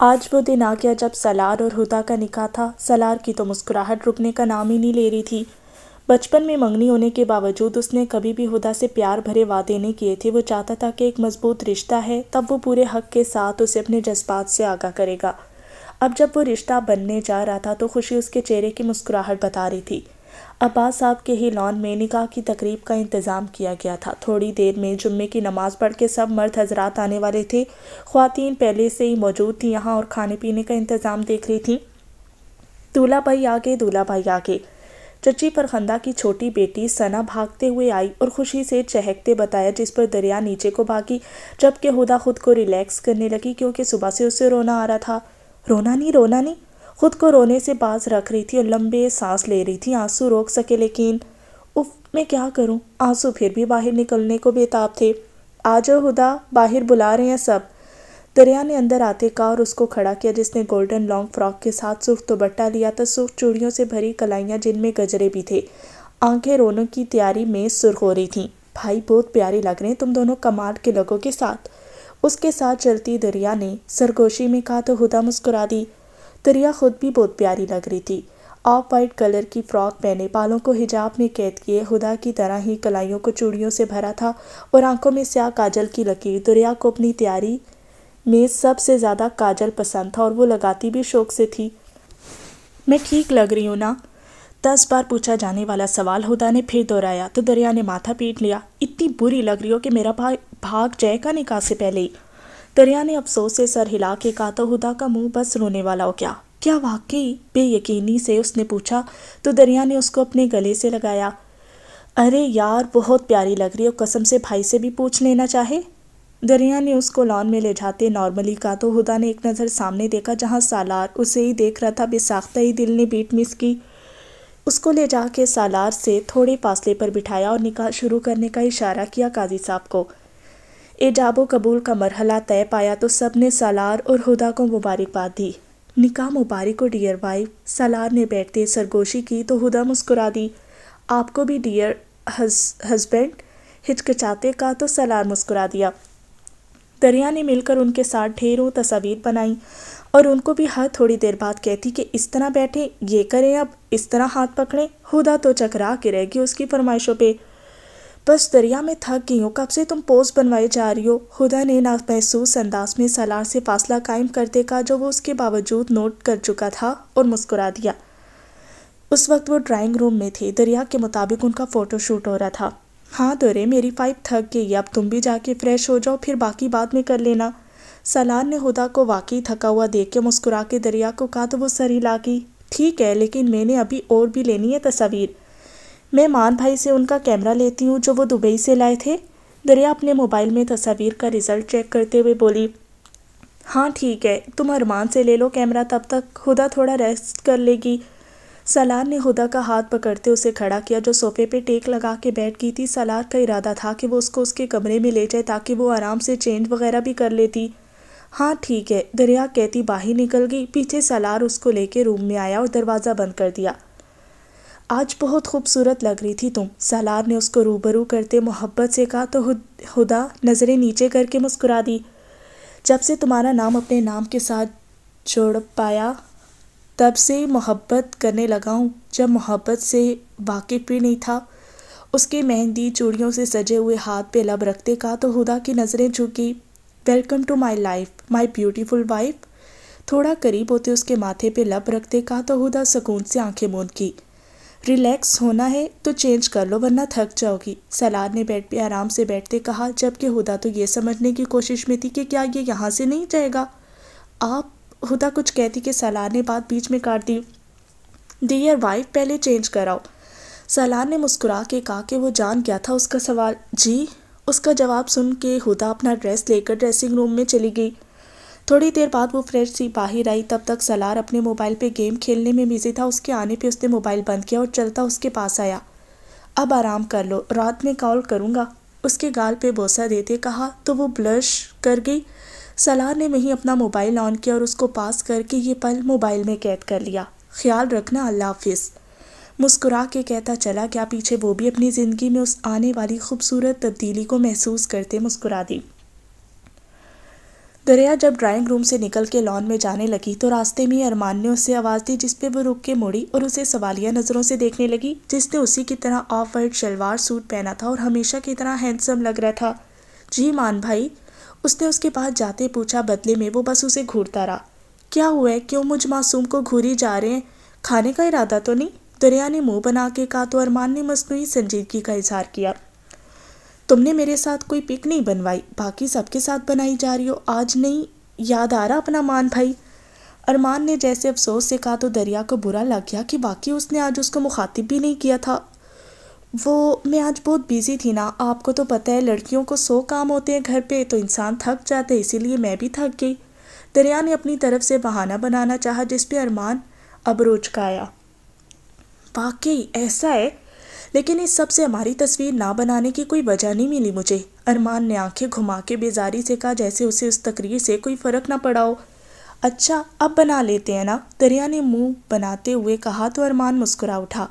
आज वो दिन आ गया जब सलार और हुदा का निकाह था सलार की तो मुस्कुराहट रुकने का नाम ही नहीं ले रही थी बचपन में मंगनी होने के बावजूद उसने कभी भी हुदा से प्यार भरे वादे नहीं किए थे वो चाहता था कि एक मजबूत रिश्ता है तब वो पूरे हक के साथ उसे अपने जज्बात से आगा करेगा अब जब वो रिश्ता बनने जा रहा था तो खुशी उसके चेहरे की मुस्कुराहट बता रही थी अब्बास साहब के ही लॉन में निकाह की तकरीब का इंतज़ाम किया गया था थोड़ी देर में जुम्मे की नमाज़ पढ़ के सब मर्द हजरात आने वाले थे खुतिन पहले से ही मौजूद थी यहाँ और खाने पीने का इंतज़ाम देख रही थी दूल्हा भाई आगे दूल्हा भाई आगे चची परखंदा की छोटी बेटी सना भागते हुए आई और खुशी से चहकते बताया जिस पर दरिया नीचे को भागी जबकि हुदा खुद को रिलैक्स करने लगी क्योंकि सुबह से उसे रोना आ रहा था रोना नहीं रोना नहीं खुद को रोने से बाज रख रही थी और लंबे सांस ले रही थी आंसू रोक सके लेकिन उफ मैं क्या करूं आंसू फिर भी बाहर निकलने को बेताब थे आ जाओ हुदा बाहर बुला रहे हैं सब दरिया ने अंदर आते कहा और उसको खड़ा किया जिसने गोल्डन लॉन्ग फ्रॉक के साथ सुर्ख बट्टा लिया था सुख चूड़ियों से भरी कलाइयाँ जिनमें गजरे भी थे आंखें रोनों की तैयारी में सुरख हो रही थीं भाई बहुत प्यारे लग रहे हैं तुम दोनों कमाल के लोगों के साथ उसके साथ चलती दरिया ने सरगोशी में कहा तो हुदा मुस्कुरा दी दरिया खुद भी बहुत प्यारी लग रही थी ऑफ वाइट कलर की फ्रॉक पहने बालों को हिजाब में कैद किए हुदा की तरह ही कलाइयों को चूड़ियों से भरा था और आंखों में स्याह काजल की लकीर दुरिया को अपनी तैयारी में सबसे ज़्यादा काजल पसंद था और वो लगाती भी शौक से थी मैं ठीक लग रही हूँ ना दस बार पूछा जाने वाला सवाल हुदा ने फिर दोहराया तो दरिया ने माथा पीट लिया इतनी बुरी लग रही हो कि मेरा भाग भाग जाएगा निकाह से पहले ही दरिया ने अफसोस से सर हिला के कातोहुदा का मुंह बस रोने वाला हो गया क्या वाकई बेयकीनी से उसने पूछा तो दरिया ने उसको अपने गले से लगाया अरे यार बहुत प्यारी लग रही हो कसम से भाई से भी पूछ लेना चाहे दरिया ने उसको लॉन में ले जाते नॉर्मली कहा तो हुदा ने एक नज़र सामने देखा जहाँ सालार उसे ही देख रहा था बेसाख्ता ही दिल ने बीट मिस की उसको ले जाके सालार से थोड़े फासले पर बिठाया और निकाह शुरू करने का इशारा किया काजी साहब को एजाब कबूल का मरहला तय पाया तो सब ने सलार और हुदा को मुबारकबाद दी निकाह मुबारक और डियर वाइफ सलार ने बैठते सरगोशी की तो हुदा मुस्कुरा दी आपको भी डियर हस्बैंड हिचकिचाते का तो सलार मुस्कुरा दिया दरिया ने मिलकर उनके साथ ढेरों तस्वीर बनाई और उनको भी हर थोड़ी देर बाद कहती कि इस तरह बैठे ये करें अब इस तरह हाथ पकड़ें हुदा तो चकरा के रहेगी उसकी फरमाइशों पर बस दरिया में थक गई हूँ कब से तुम पोस्ट बनवाए जा रही हो खुदा ने ना महसूस अंदाज में सलार से फासला कायम करते का जो वो उसके बावजूद नोट कर चुका था और मुस्कुरा दिया उस वक्त वो ड्राइंग रूम में थे दरिया के मुताबिक उनका फ़ोटोशूट हो रहा था हाँ दोरे मेरी फाइव थक गई अब तुम भी जाके फ्रेश हो जाओ फिर बाकी बाद में कर लेना सलार ने हुदा को वाकई थका हुआ देख के मुस्कुरा के दरिया को कहा तो वो सर हिला गई ठीक है लेकिन मैंने अभी और भी लेनी है तस्वीर मैं मान भाई से उनका कैमरा लेती हूँ जो वो दुबई से लाए थे दरिया अपने मोबाइल में तस्वीर का रिज़ल्ट चेक करते हुए बोली हाँ ठीक है तुम अरमान से ले लो कैमरा तब तक हुदा थोड़ा रेस्ट कर लेगी सलार ने हुदा का हाथ पकड़ते उसे खड़ा किया जो सोफे पे टेक लगा के बैठ गई थी सलार का इरादा था कि वो उसको उसके कमरे में ले जाए ताकि वो आराम से चेंज वगैरह भी कर लेती हाँ ठीक है दरिया कहती बाहर निकल गई पीछे सलार उसको लेके रूम में आया और दरवाज़ा बंद कर दिया आज बहुत खूबसूरत लग रही थी तुम सालार ने उसको रूबरू करते मोहब्बत से कहा तो हुदा नज़रें नीचे करके मुस्कुरा दी जब से तुम्हारा नाम अपने नाम के साथ जोड़ पाया तब से मोहब्बत करने लगा हूँ जब मोहब्बत से वाकिफ भी नहीं था उसके मेहंदी चूड़ियों से सजे हुए हाथ पे लब रखते कहा तो हुदा की नज़रें झुकी welcome to my life my beautiful wife थोड़ा करीब होते उसके माथे पे लब रखते कहा तो हुदा सुकून से आंखें मूंद की रिलैक्स होना है तो चेंज कर लो वरना थक जाओगी सलाद ने बेड पे आराम से बैठते कहा जबकि हुदा तो ये समझने की कोशिश में थी कि क्या ये यहाँ से नहीं जाएगा आप हुदा कुछ कहती कि सलाद ने बात बीच में काट दी डियर वाइफ पहले चेंज कराओ सलाद ने मुस्कुरा के कहा कि वो जान गया था उसका सवाल जी उसका जवाब सुन के हुदा अपना ड्रेस लेकर ड्रेसिंग रूम में चली गई थोड़ी देर बाद वो फ्रेश सी बाहर आई तब तक सलार अपने मोबाइल पे गेम खेलने में बिजी था उसके आने पे उसने मोबाइल बंद किया और चलता उसके पास आया अब आराम कर लो रात में कॉल करूँगा उसके गाल पे बोसा देते कहा तो वो ब्लश कर गई सलार ने वहीं अपना मोबाइल ऑन किया और उसको पास करके ये पल मोबाइल में कैद कर लिया ख्याल रखना अल्लाह हाफिज़ मुस्कुरा के कहता चला क्या पीछे वो भी अपनी ज़िंदगी में उस आने वाली खूबसूरत तब्दीली को महसूस करते मुस्कुरा दी दरिया जब ड्राइंग रूम से निकल के लॉन में जाने लगी तो रास्ते में अरमान ने उससे आवाज़ दी जिसपे वो रुक के मुड़ी और उसे सवालिया नज़रों से देखने लगी जिसने उसी की तरह ऑफ वाइट शलवार सूट पहना था और हमेशा की तरह हैंडसम लग रहा था जी मान भाई उसने उसके पास जाते पूछा बदले में वो बस उसे घूरता रहा क्या हुआ है क्यों मुझ मासूम को घूरी जा रहे हैं खाने का इरादा तो नहीं दरिया ने मुंह बना के कहा तो अरमान ने मसनू संजीदगी का इजहार किया तुमने मेरे साथ कोई पिक नहीं बनवाई बाकी सबके साथ बनाई जा रही हो आज नहीं याद आ रहा अपना मान भाई अरमान ने जैसे अफसोस से कहा तो दरिया को बुरा लग गया कि बाकी उसने आज उसको मुखातिब भी नहीं किया था वो मैं आज बहुत बिज़ी थी ना आपको तो पता है लड़कियों को सौ काम होते हैं घर पे तो इंसान थक जाते हैं इसीलिए मैं भी थक गई दरिया ने अपनी तरफ से बहाना बनाना चाहा जिस पे अरमान अब रोच का आया वाकई ऐसा है लेकिन इस सब से हमारी तस्वीर ना बनाने की कोई वजह नहीं मिली मुझे अरमान ने आंखें घुमा के बेजारी से कहा जैसे उसे उस तकरीर से कोई फ़र्क ना पड़ा हो अच्छा अब बना लेते हैं ना दरिया ने मुंह बनाते हुए कहा तो अरमान मुस्कुरा उठा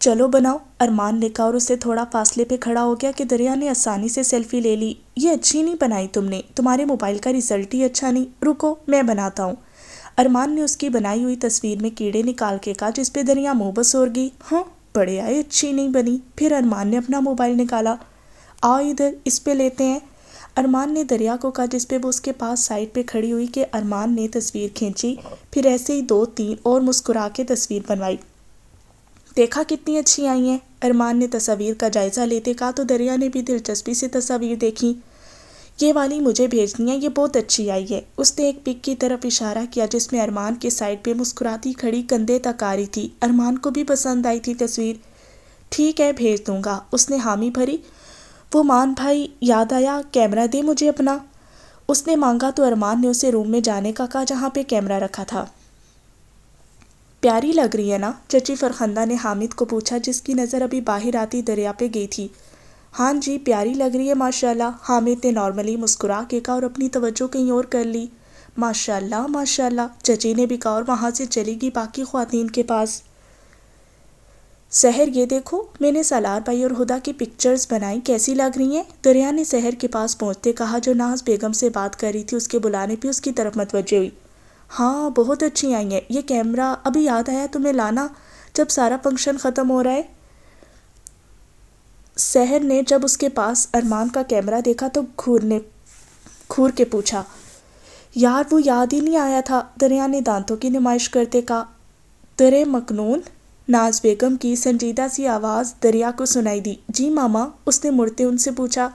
चलो बनाओ अरमान ने कहा और उससे थोड़ा फासले पे खड़ा हो गया कि दरिया ने आसानी से सेल्फी ले ली ये अच्छी नहीं बनाई तुमने तुम्हारे मोबाइल का रिजल्ट ही अच्छा नहीं रुको मैं बनाता हूँ अरमान ने उसकी बनाई हुई तस्वीर में कीड़े निकाल के कहा जिसपे दरिया मुँह बस और गई हाँ बड़े आए अच्छी नहीं बनी फिर अरमान ने अपना मोबाइल निकाला आओ इधर इस पे लेते हैं अरमान ने दरिया को कहा जिस वो उसके पास साइड पे खड़ी हुई कि अरमान ने तस्वीर खींची फिर ऐसे ही दो तीन और मुस्कुरा के तस्वीर बनवाई देखा कितनी अच्छी आई हैं अरमान ने तस्वीर का जायज़ा लेते कहा तो दरिया ने भी दिलचस्पी से तस्वीर देखी ये वाली मुझे भेजनी है ये बहुत अच्छी आई है उसने एक पिक की तरफ इशारा किया जिसमें अरमान के साइड पे मुस्कुराती खड़ी कंधे तक आ रही थी अरमान को भी पसंद आई थी तस्वीर ठीक है भेज दूँगा उसने हामी भरी वो मान भाई याद आया कैमरा दे मुझे अपना उसने मांगा तो अरमान ने उसे रूम में जाने का कहा जहाँ पे कैमरा रखा था प्यारी लग रही है ना चची फरखंदा ने हामिद को पूछा जिसकी नज़र अभी बाहर आती दरिया पे गई थी हाँ जी प्यारी लग रही है माशाल्लाह हामिद ने नॉर्मली मुस्कुरा के कहा और अपनी तवज्जो कहीं और कर ली माशाल्लाह माशाल्लाह चची ने भी कहा और वहाँ से चली गई बाकी खुवान के पास सहर ये देखो मैंने सलार भाई और हुदा की पिक्चर्स बनाई कैसी लग रही हैं दरिया ने सहर के पास पहुँचते कहा जो नाज बेगम से बात कर रही थी उसके बुलाने पर उसकी तरफ मतवज हुई हाँ बहुत अच्छी आई हैं ये कैमरा अभी याद आया तुम्हें लाना जब सारा फंक्शन ख़त्म हो रहा है सहर ने जब उसके पास अरमान का कैमरा देखा तो घूर ने घूर के पूछा यार वो याद ही नहीं आया था दरिया ने दांतों की नुमाइश करते कहा दरे मकनून नाज बेगम की संजीदा सी आवाज़ दरिया को सुनाई दी जी मामा उसने मुड़ते उनसे पूछा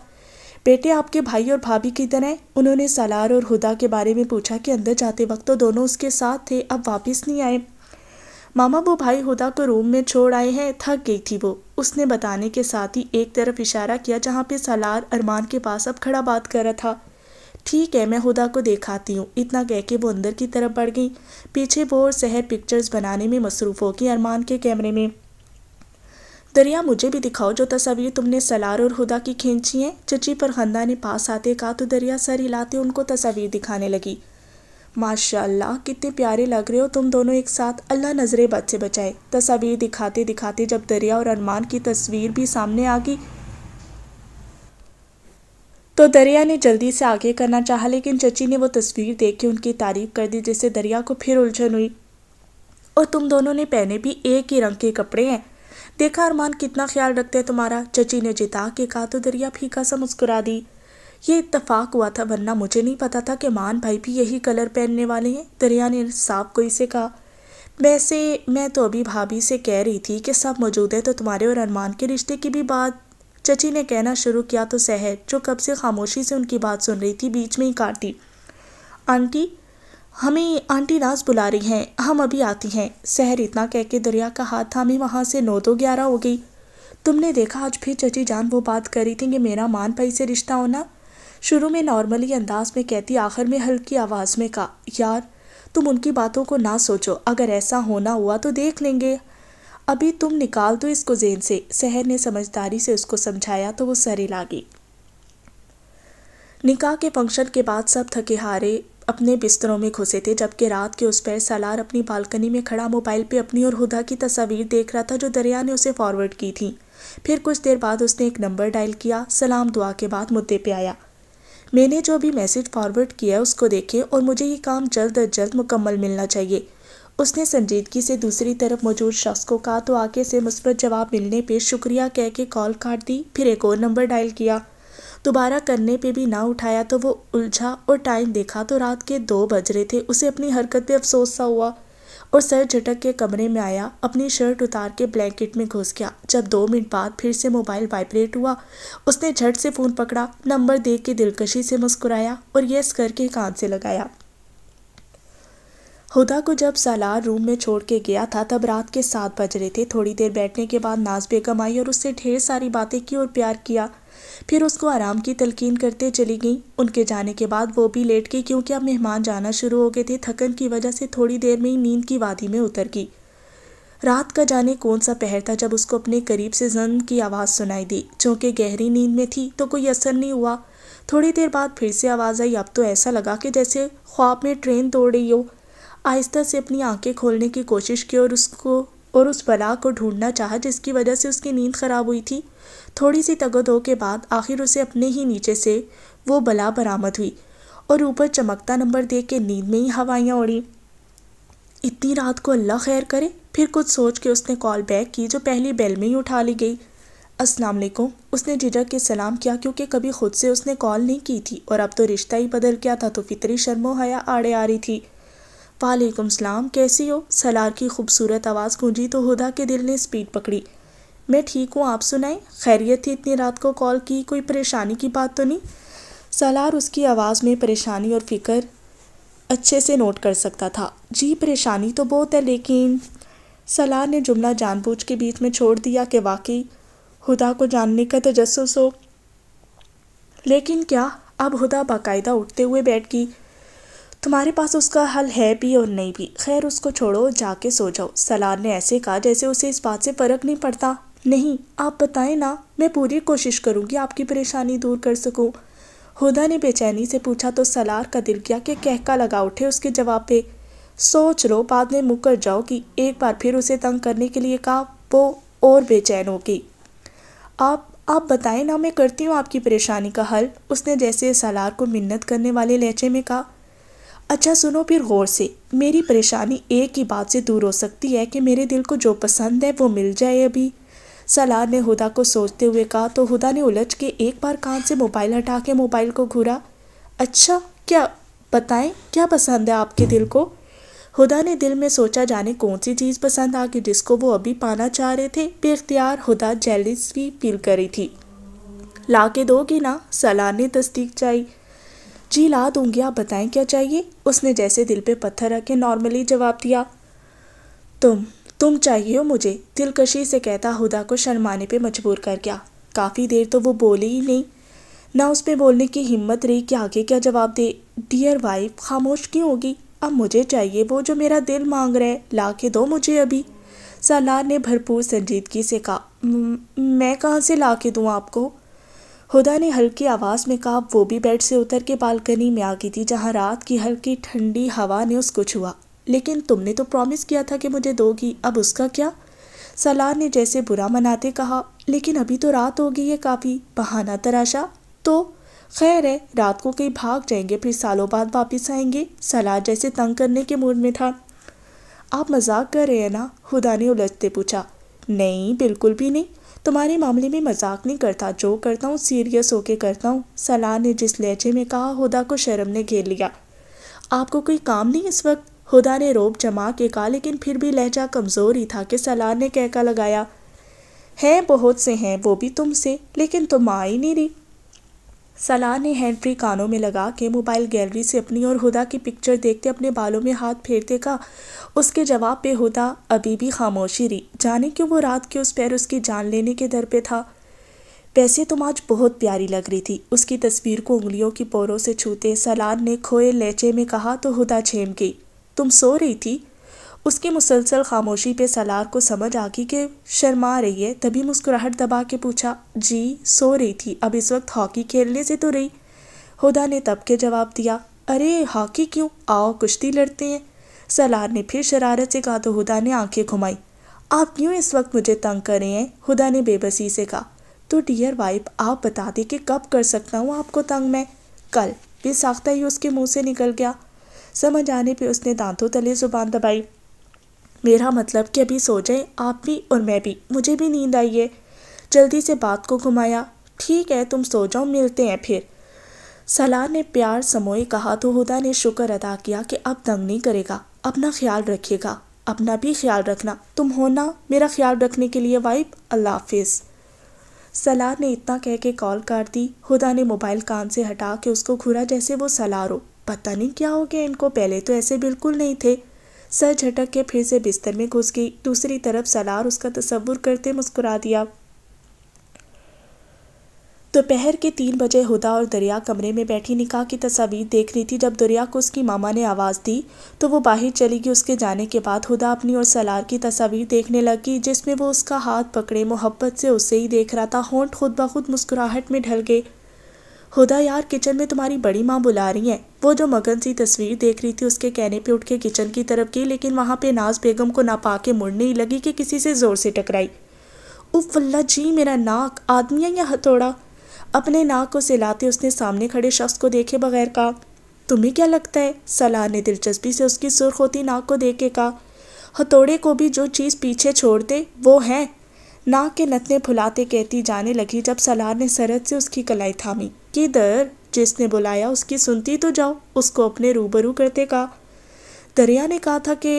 बेटे आपके भाई और भाभी की तरह उन्होंने सलार और हुदा के बारे में पूछा कि अंदर जाते वक्त तो दोनों उसके साथ थे अब वापस नहीं आए मामा वो भाई हुदा को रूम में छोड़ आए हैं थक गई थी वो उसने बताने के साथ ही एक तरफ इशारा किया जहाँ पे सलार अरमान के पास अब खड़ा बात कर रहा था ठीक है मैं हुदा को देखाती हूँ इतना कह के वो अंदर की तरफ बढ़ गई पीछे वो और पिक्चर्स बनाने में मसरूफ़ हो गई अरमान के कैमरे में दरिया मुझे भी दिखाओ जो तस्वीर तुमने सलार और हुदा की खींची हैं चची पर खंदा ने पास आते कहा तो दरिया सर हिलाते उनको तस्वीर दिखाने लगी माशाल्लाह कितने प्यारे लग रहे हो तुम दोनों एक साथ अल्लाह नज़रे बद से बचाए तस्वीर दिखाते दिखाते जब दरिया और अरमान की तस्वीर भी सामने आ गई तो दरिया ने जल्दी से आगे करना चाहा लेकिन चची ने वो तस्वीर देख के उनकी तारीफ कर दी जिससे दरिया को फिर उलझन हुई और तुम दोनों ने पहने भी एक ही रंग के कपड़े हैं देखा अरमान कितना ख्याल रखते हैं तुम्हारा चची ने जिता के कहा तो दरिया फीका सा मुस्कुरा दी ये इतफ़ाक हुआ था वरना मुझे नहीं पता था कि मान भाई भी यही कलर पहनने वाले हैं दरिया ने साफ को इसे कहा वैसे मैं तो अभी भाभी से कह रही थी कि सब मौजूद है तो तुम्हारे और अरमान के रिश्ते की भी बात चची ने कहना शुरू किया तो सहज जो कब से खामोशी से उनकी बात सुन रही थी बीच में ही काटी आंटी हमें आंटी नाज बुला रही हैं हम अभी आती हैं सहर इतना कह के दरिया का हाथ हमें वहाँ से नौ दो ग्यारह हो गई तुमने देखा आज फिर चची जान वो बात कर रही थी कि मेरा मान भाई से रिश्ता होना शुरू में नॉर्मली अंदाज में कहती आखिर में हल्की आवाज़ में कहा यार तुम उनकी बातों को ना सोचो अगर ऐसा होना हुआ तो देख लेंगे अभी तुम निकाल दो इसको जेन से सहर ने समझदारी से उसको समझाया तो वो सरे लागी निकाह के फंक्शन के बाद सब थके हारे अपने बिस्तरों में घुसे थे जबकि रात के उस पैर सलार अपनी बालकनी में खड़ा मोबाइल पे अपनी और हुदा की तस्वीर देख रहा था जो दरिया ने उसे फॉरवर्ड की थी फिर कुछ देर बाद उसने एक नंबर डायल किया सलाम दुआ के बाद मुद्दे पे आया मैंने जो भी मैसेज फॉरवर्ड किया है उसको देखे और मुझे ये काम जल्द अज जल्द मुकम्मल मिलना चाहिए उसने संजीदगी से दूसरी तरफ मौजूद शख्स को कहा तो आगे से मुस्बत जवाब मिलने पे शुक्रिया कह के कॉल काट दी फिर एक और नंबर डायल किया दोबारा करने पे भी ना उठाया तो वो उलझा और टाइम देखा तो रात के दो बज रहे थे उसे अपनी हरकत पे अफसोस सा हुआ और सर झटक के कमरे में आया अपनी शर्ट उतार के ब्लैंकेट में घुस गया जब दो मिनट बाद फिर से मोबाइल वाइब्रेट हुआ उसने झट से फ़ोन पकड़ा नंबर देख के दिलकशी से मुस्कुराया और यस करके कान से लगाया हुदा को जब सालार रूम में छोड़ के गया था तब रात के सात बज रहे थे थोड़ी देर बैठने के बाद नाज बेगम आई और उससे ढेर सारी बातें की और प्यार किया फिर उसको आराम की तलकिन करते चली गईं उनके जाने के बाद वो भी लेट गई क्योंकि अब मेहमान जाना शुरू हो गए थे थकन की वजह से थोड़ी देर में ही नींद की वादी में उतर गई रात का जाने कौन सा पहर था जब उसको अपने करीब से जन की आवाज़ सुनाई दी चूँकि गहरी नींद में थी तो कोई असर नहीं हुआ थोड़ी देर बाद फिर से आवाज़ आई अब तो ऐसा लगा कि जैसे ख्वाब में ट्रेन तोड़ रही हो आहिस्ता से अपनी आंखें खोलने की कोशिश की और उसको और उस बला को ढूंढना चाहा जिसकी वजह से उसकी नींद ख़राब हुई थी थोड़ी सी हो के बाद आखिर उसे अपने ही नीचे से वो बला बरामद हुई और ऊपर चमकता नंबर देख के नींद में ही हवाइयाँ उड़ी इतनी रात को अल्लाह खैर करे फिर कुछ सोच के उसने कॉल बैक की जो पहली बेल में ही उठा ली गई अस्सलाम वालेकुम उसने जिजक के सलाम किया क्योंकि कभी खुद से उसने कॉल नहीं की थी और अब तो रिश्ता ही बदल गया था तो फितरी शर्मो हया आड़े आ रही थी वालेकुम सलाम कैसी हो सलार की खूबसूरत आवाज़ गूंजी तो हुदा के दिल ने स्पीड पकड़ी मैं ठीक हूँ आप सुनाएं खैरियत थी इतनी रात को कॉल की कोई परेशानी की बात तो नहीं सलार उसकी आवाज़ में परेशानी और फिक्र अच्छे से नोट कर सकता था जी परेशानी तो बहुत है लेकिन सलार ने जुमला जानबूझ के बीच में छोड़ दिया कि वाकई हुदा को जानने का तजस्स हो लेकिन क्या अब हुदा बाकायदा उठते हुए बैठ गई तुम्हारे पास उसका हल है भी और नहीं भी खैर उसको छोड़ो जाके सो जाओ सलार ने ऐसे कहा जैसे उसे इस बात से फ़र्क नहीं पड़ता नहीं आप बताएं ना मैं पूरी कोशिश करूँगी आपकी परेशानी दूर कर सकूँ हुदा ने बेचैनी से पूछा तो सलार का दिल किया कि कहका लगा उठे उसके जवाब पे सोच लो बाद में मुकर जाओ कि एक बार फिर उसे तंग करने के लिए कहा वो और बेचैन होगी आप आप बताएं ना मैं करती हूँ आपकी परेशानी का हल उसने जैसे सलार को मिन्नत करने वाले लहजे में कहा अच्छा सुनो फिर गौर से मेरी परेशानी एक ही बात से दूर हो सकती है कि मेरे दिल को जो पसंद है वो मिल जाए अभी सलार ने हुदा को सोचते हुए कहा तो हुदा ने उलझ के एक बार कान से मोबाइल हटा के मोबाइल को घूरा अच्छा क्या बताएं क्या पसंद है आपके दिल को हुदा ने दिल में सोचा जाने कौन सी चीज़ पसंद आ गई जिसको वो अभी पाना चाह रहे थे बेख्तियार हुदा जेलिस भी फील करी थी ला के दोगी ना सलार ने तस्दीक चाहिए जी ला दूंगी आप बताएं क्या चाहिए उसने जैसे दिल पे पत्थर रख के नॉर्मली जवाब दिया तुम तुम चाहिए हो मुझे दिलकशी से कहता हुदा को शर्माने पे मजबूर कर गया काफ़ी देर तो वो बोली ही नहीं ना उस पर बोलने की हिम्मत रही कि आगे क्या जवाब दे डियर वाइफ खामोश क्यों होगी अब मुझे चाहिए वो जो मेरा दिल मांग रहे ला के दो मुझे अभी सालार ने भरपूर संजीदगी से कहा मैं कहाँ से ला के दूँ आपको हुदा ने हल्की आवाज़ में कहा वो भी बेड से उतर के बालकनी में आ गई थी जहाँ रात की हल्की ठंडी हवा ने उसको छुआ लेकिन तुमने तो प्रॉमिस किया था कि मुझे दोगी अब उसका क्या सलार ने जैसे बुरा मनाते कहा लेकिन अभी तो रात हो गई है काफ़ी बहाना तराशा तो खैर है रात को कहीं भाग जाएंगे फिर सालों बाद वापस आएंगे सलार जैसे तंग करने के मूड में था आप मजाक कर रहे हैं ना हुदा ने उलझते पूछा नहीं बिल्कुल भी नहीं तुम्हारे मामले में मजाक नहीं करता जो करता हूँ सीरियस होके करता हूँ सलाह ने जिस लहजे में कहा हुदा को शर्म ने घेर लिया आपको कोई काम नहीं इस वक्त हुदा ने रोब जमा के कहा लेकिन फिर भी लहजा कमज़ोर ही था कि सलाह ने कहका लगाया हैं बहुत से हैं वो भी तुमसे लेकिन तुम आ ही नहीं रही सलाह ने हैंडफ्री कानों में लगा के मोबाइल गैलरी से अपनी और हुदा की पिक्चर देखते अपने बालों में हाथ फेरते का उसके जवाब पे हुदा अभी भी खामोशी रही जाने क्यों वो रात के उस पैर उसकी जान लेने के दर पे था वैसे तुम आज बहुत प्यारी लग रही थी उसकी तस्वीर को उंगलियों की पोरों से छूते सलार ने खोए लेचे में कहा तो हुदा छेम गई तुम सो रही थी उसकी मुसलसल खामोशी पे सलार को समझ आ गई कि शर्मा रही है तभी मुस्कुराहट दबा के पूछा जी सो रही थी अब इस वक्त हॉकी खेलने से तो रही हुदा ने तब के जवाब दिया अरे हॉकी क्यों आओ कुश्ती लड़ते हैं सलार ने फिर शरारत से कहा तो हुदा ने आंखें घुमाई आप क्यों इस वक्त मुझे तंग कर रहे हैं हुदा ने बेबसी से कहा तो डियर वाइफ आप बता दें कि कब कर सकता हूँ आपको तंग मैं कल साख्ता ही उसके मुंह से निकल गया समझ आने पे उसने दांतों तले जुबान दबाई मेरा मतलब कि अभी सो जाएं आप भी और मैं भी मुझे भी नींद आई है जल्दी से बात को घुमाया ठीक है तुम सो जाओ मिलते हैं फिर सलाह ने प्यार समोए कहा तो हुदा ने शुक्र अदा किया कि अब तंग नहीं करेगा अपना ख्याल रखिएगा अपना भी ख्याल रखना तुम हो ना मेरा ख्याल रखने के लिए वाइब अल्लाह हाफिज़ सलाह ने इतना कह के कॉल कर दी हुदा ने मोबाइल कान से हटा के उसको घूरा जैसे वो सलारो पता नहीं क्या हो गया इनको पहले तो ऐसे बिल्कुल नहीं थे सर झटक के फिर से बिस्तर में घुस गई दूसरी तरफ सलार उसका तस्वुर करते मुस्कुरा दिया दोपहर के तीन बजे हुदा और दरिया कमरे में बैठी निकाह की तस्वीर देख रही थी जब दरिया को उसकी मामा ने आवाज़ दी तो वो बाहर चली गई उसके जाने के बाद हुदा अपनी और सलार की तस्वीर देखने लगी जिसमें वो उसका हाथ पकड़े मोहब्बत से उसे ही देख रहा था होंठ खुद ब खुद मुस्कुराहट में ढल गए खुदा यार किचन में तुम्हारी बड़ी माँ बुला रही है वो जो मगन सी तस्वीर देख रही थी उसके कहने पे उठ के किचन की तरफ गई लेकिन वहाँ पे नाज बेगम को ना पा के मुड़ने ही लगी कि किसी से ज़ोर से टकराई उफ वल्ला जी मेरा नाक है या हथौड़ा अपने नाक को सिलाते उसने सामने खड़े शख्स को देखे बगैर कहा तुम्हें क्या लगता है सलाह ने दिलचस्पी से उसकी सुर्ख होती नाक को देख के कहा हथौड़े को भी जो चीज़ पीछे छोड़ते वो हैं नाक के नतने फुलाते कहती जाने लगी जब सलार ने सरद से उसकी कलाई थामी किधर जिसने बुलाया उसकी सुनती तो जाओ उसको अपने रूबरू करते कहा दरिया ने कहा था कि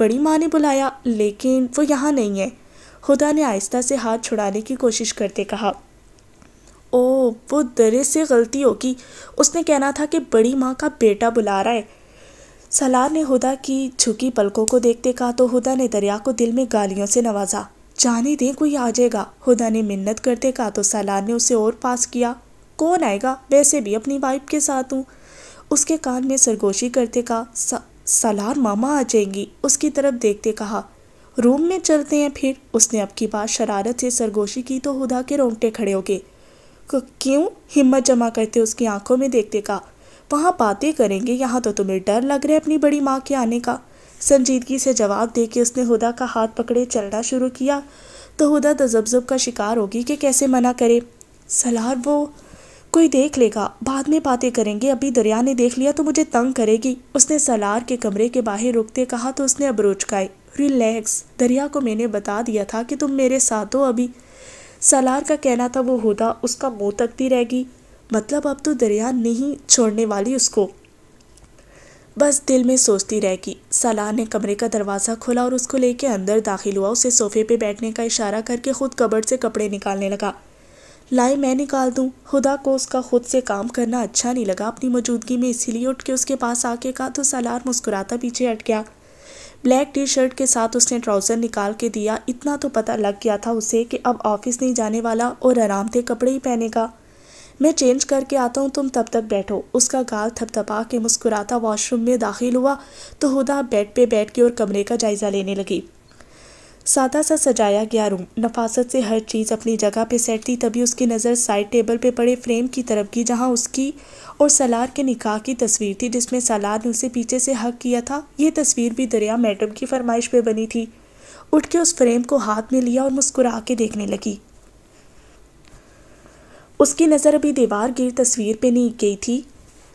बड़ी माँ ने बुलाया लेकिन वो यहाँ नहीं है खुदा ने आहिस्ता से हाथ छुड़ाने की कोशिश करते कहा ओ वो दरे से गलती होगी उसने कहना था कि बड़ी माँ का बेटा बुला रहा है सलार ने हुदा की झुकी पलकों को देखते कहा तो हुदा ने दरिया को दिल में गालियों से नवाजा जाने दे कोई आ जाएगा हुदा ने मिन्नत करते कहा तो सलार ने उसे और पास किया कौन आएगा वैसे भी अपनी वाइफ के साथ हूँ उसके कान में सरगोशी करते कहा सलार मामा आ जाएंगी उसकी तरफ देखते कहा रूम में चलते हैं फिर उसने अब की बात शरारत से सरगोशी की तो हुदा के रोंगटे खड़े हो गए क्यों हिम्मत जमा करते उसकी आंखों में देखते कहा वहाँ बातें करेंगे यहाँ तो तुम्हें डर लग रहा है अपनी बड़ी माँ के आने का संजीदगी से जवाब दे के उसने हुदा का हाथ पकड़े चलना शुरू किया तो हुदा तजब्जब का शिकार होगी कि कैसे मना करे सलार वो कोई देख लेगा बाद में बातें करेंगे अभी दरिया ने देख लिया तो मुझे तंग करेगी उसने सलार के कमरे के बाहर रुकते कहा तो उसने अब रोचकाई रिलैक्स दरिया को मैंने बता दिया था कि तुम मेरे साथ हो अभी सलार का कहना था वो होदा उसका मुँह तकती रहेगी मतलब अब तो दरिया नहीं छोड़ने वाली उसको बस दिल में सोचती रहेगी सलार ने कमरे का दरवाज़ा खोला और उसको लेके अंदर दाखिल हुआ उसे सोफे पे बैठने का इशारा करके खुद कबड़ से कपड़े निकालने लगा लाई मैं निकाल दूँ खुदा को उसका खुद से काम करना अच्छा नहीं लगा अपनी मौजूदगी में इसीलिए उठ के उसके पास आके कहा तो सलार मुस्कुराता पीछे हट गया ब्लैक टी शर्ट के साथ उसने ट्राउज़र निकाल के दिया इतना तो पता लग गया था उसे कि अब ऑफिस नहीं जाने वाला और आराम थे कपड़े ही पहनेगा मैं चेंज करके आता हूँ तुम तब तक बैठो उसका गाल थपथपा के मुस्कुराता वॉशरूम में दाखिल हुआ तो हुदा बेड पे बैठ के और कमरे का जायज़ा लेने लगी सादा सा सजाया गया रूम नफासत से हर चीज़ अपनी जगह पे सेट थी तभी उसकी नज़र साइड टेबल पे पड़े फ्रेम की तरफ गई जहाँ उसकी और सलार के निकाह की तस्वीर थी जिसमें सलार ने उसे पीछे से हक किया था ये तस्वीर भी दरिया मैडम की फरमाइश पे बनी थी उठ के उस फ्रेम को हाथ में लिया और मुस्कुरा के देखने लगी उसकी नज़र अभी दीवार गिर तस्वीर पर नहीं गई थी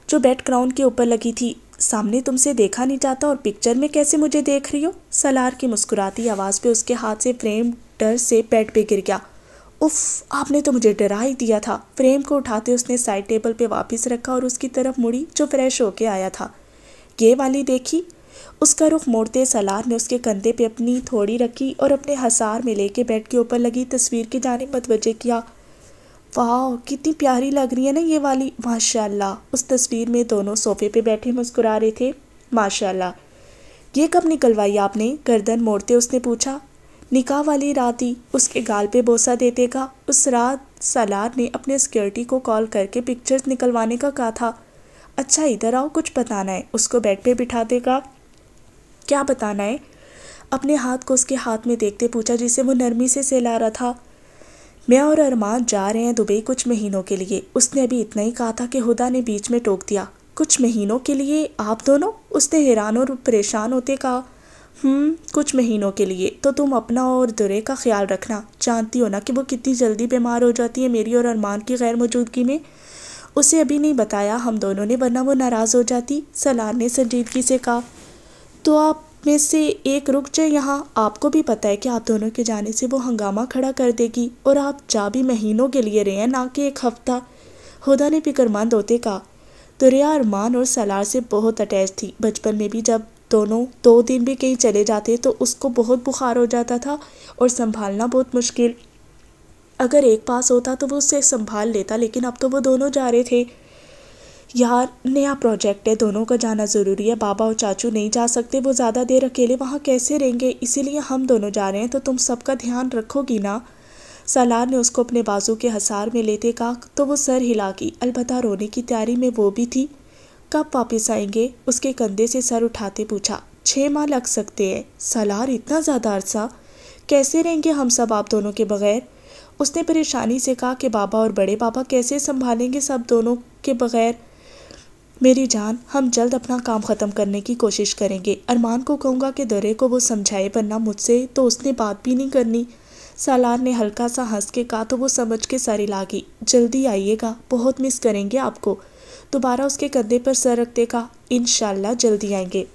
जो बेड क्राउन के ऊपर लगी थी सामने तुमसे देखा नहीं जाता और पिक्चर में कैसे मुझे देख रही हो सलार की मुस्कुराती आवाज़ पे उसके हाथ से फ्रेम डर से बेड पे गिर गया उफ आपने तो मुझे डरा ही दिया था फ्रेम को उठाते उसने साइड टेबल पे वापस रखा और उसकी तरफ मुड़ी जो फ्रेश होके आया था ये वाली देखी उसका रुख मोड़ते सलार ने उसके कंधे पे अपनी थोड़ी रखी और अपने हसार में लेके बेड के ऊपर लगी तस्वीर की जानब मतवजह किया वाह कितनी प्यारी लग रही है ना ये वाली माशाल्लाह उस तस्वीर में दोनों सोफे पे बैठे मुस्कुरा रहे थे माशाल्लाह ये कब निकलवाई आपने गर्दन मोड़ते उसने पूछा निकाह वाली रात ही उसके गाल पे बोसा देते का उस रात सलार ने अपने सिक्योरिटी को कॉल करके पिक्चर्स निकलवाने का कहा था अच्छा इधर आओ कुछ बताना है उसको बेड पे बिठा देगा क्या बताना है अपने हाथ को उसके हाथ में देखते पूछा जिसे वो नरमी से सहला रहा था मैं और अरमान जा रहे हैं दुबई कुछ महीनों के लिए उसने अभी इतना ही कहा था कि हुदा ने बीच में टोक दिया कुछ महीनों के लिए आप दोनों उसने हैरान और परेशान होते कहा हम्म कुछ महीनों के लिए तो तुम अपना और दुरे का ख्याल रखना जानती हो ना कि वो कितनी जल्दी बीमार हो जाती है मेरी और अरमान की गैर मौजूदगी में उसे अभी नहीं बताया हम दोनों ने वरना वो नाराज़ हो जाती सलार ने संजीदगी से कहा तो आप में से एक रुक जाए यहाँ आपको भी पता है कि आप दोनों के जाने से वो हंगामा खड़ा कर देगी और आप जा भी महीनों के लिए रहे हैं ना कि एक हफ्ता हुदा ने फिक्रमंद होते कहा तो रिया अरमान और सलार से बहुत अटैच थी बचपन में भी जब दोनों दो दिन भी कहीं चले जाते तो उसको बहुत बुखार हो जाता था और संभालना बहुत मुश्किल अगर एक पास होता तो वो उससे संभाल लेता लेकिन अब तो वो दोनों जा रहे थे यार नया प्रोजेक्ट है दोनों का जाना ज़रूरी है बाबा और चाचू नहीं जा सकते वो ज़्यादा देर अकेले वहाँ कैसे रहेंगे इसीलिए हम दोनों जा रहे हैं तो तुम सबका ध्यान रखोगी ना सलार ने उसको अपने बाजू के हसार में लेते कहा तो वो सर हिला गई अलबत् रोने की तैयारी में वो भी थी कब वापस आएंगे उसके कंधे से सर उठाते पूछा छः माह लग सकते हैं सलार इतना ज़्यादा अरसा कैसे रहेंगे हम सब आप दोनों के बगैर उसने परेशानी से कहा कि बाबा और बड़े बाबा कैसे संभालेंगे सब दोनों के बगैर मेरी जान हम जल्द अपना काम ख़त्म करने की कोशिश करेंगे अरमान को कहूँगा कि दरे को वो समझाए वरना मुझसे तो उसने बात भी नहीं करनी सालार ने हल्का सा हंस के कहा तो वो समझ के सर हिला गई जल्दी आइएगा बहुत मिस करेंगे आपको दोबारा उसके कंधे पर सर रखते का इन जल्दी आएंगे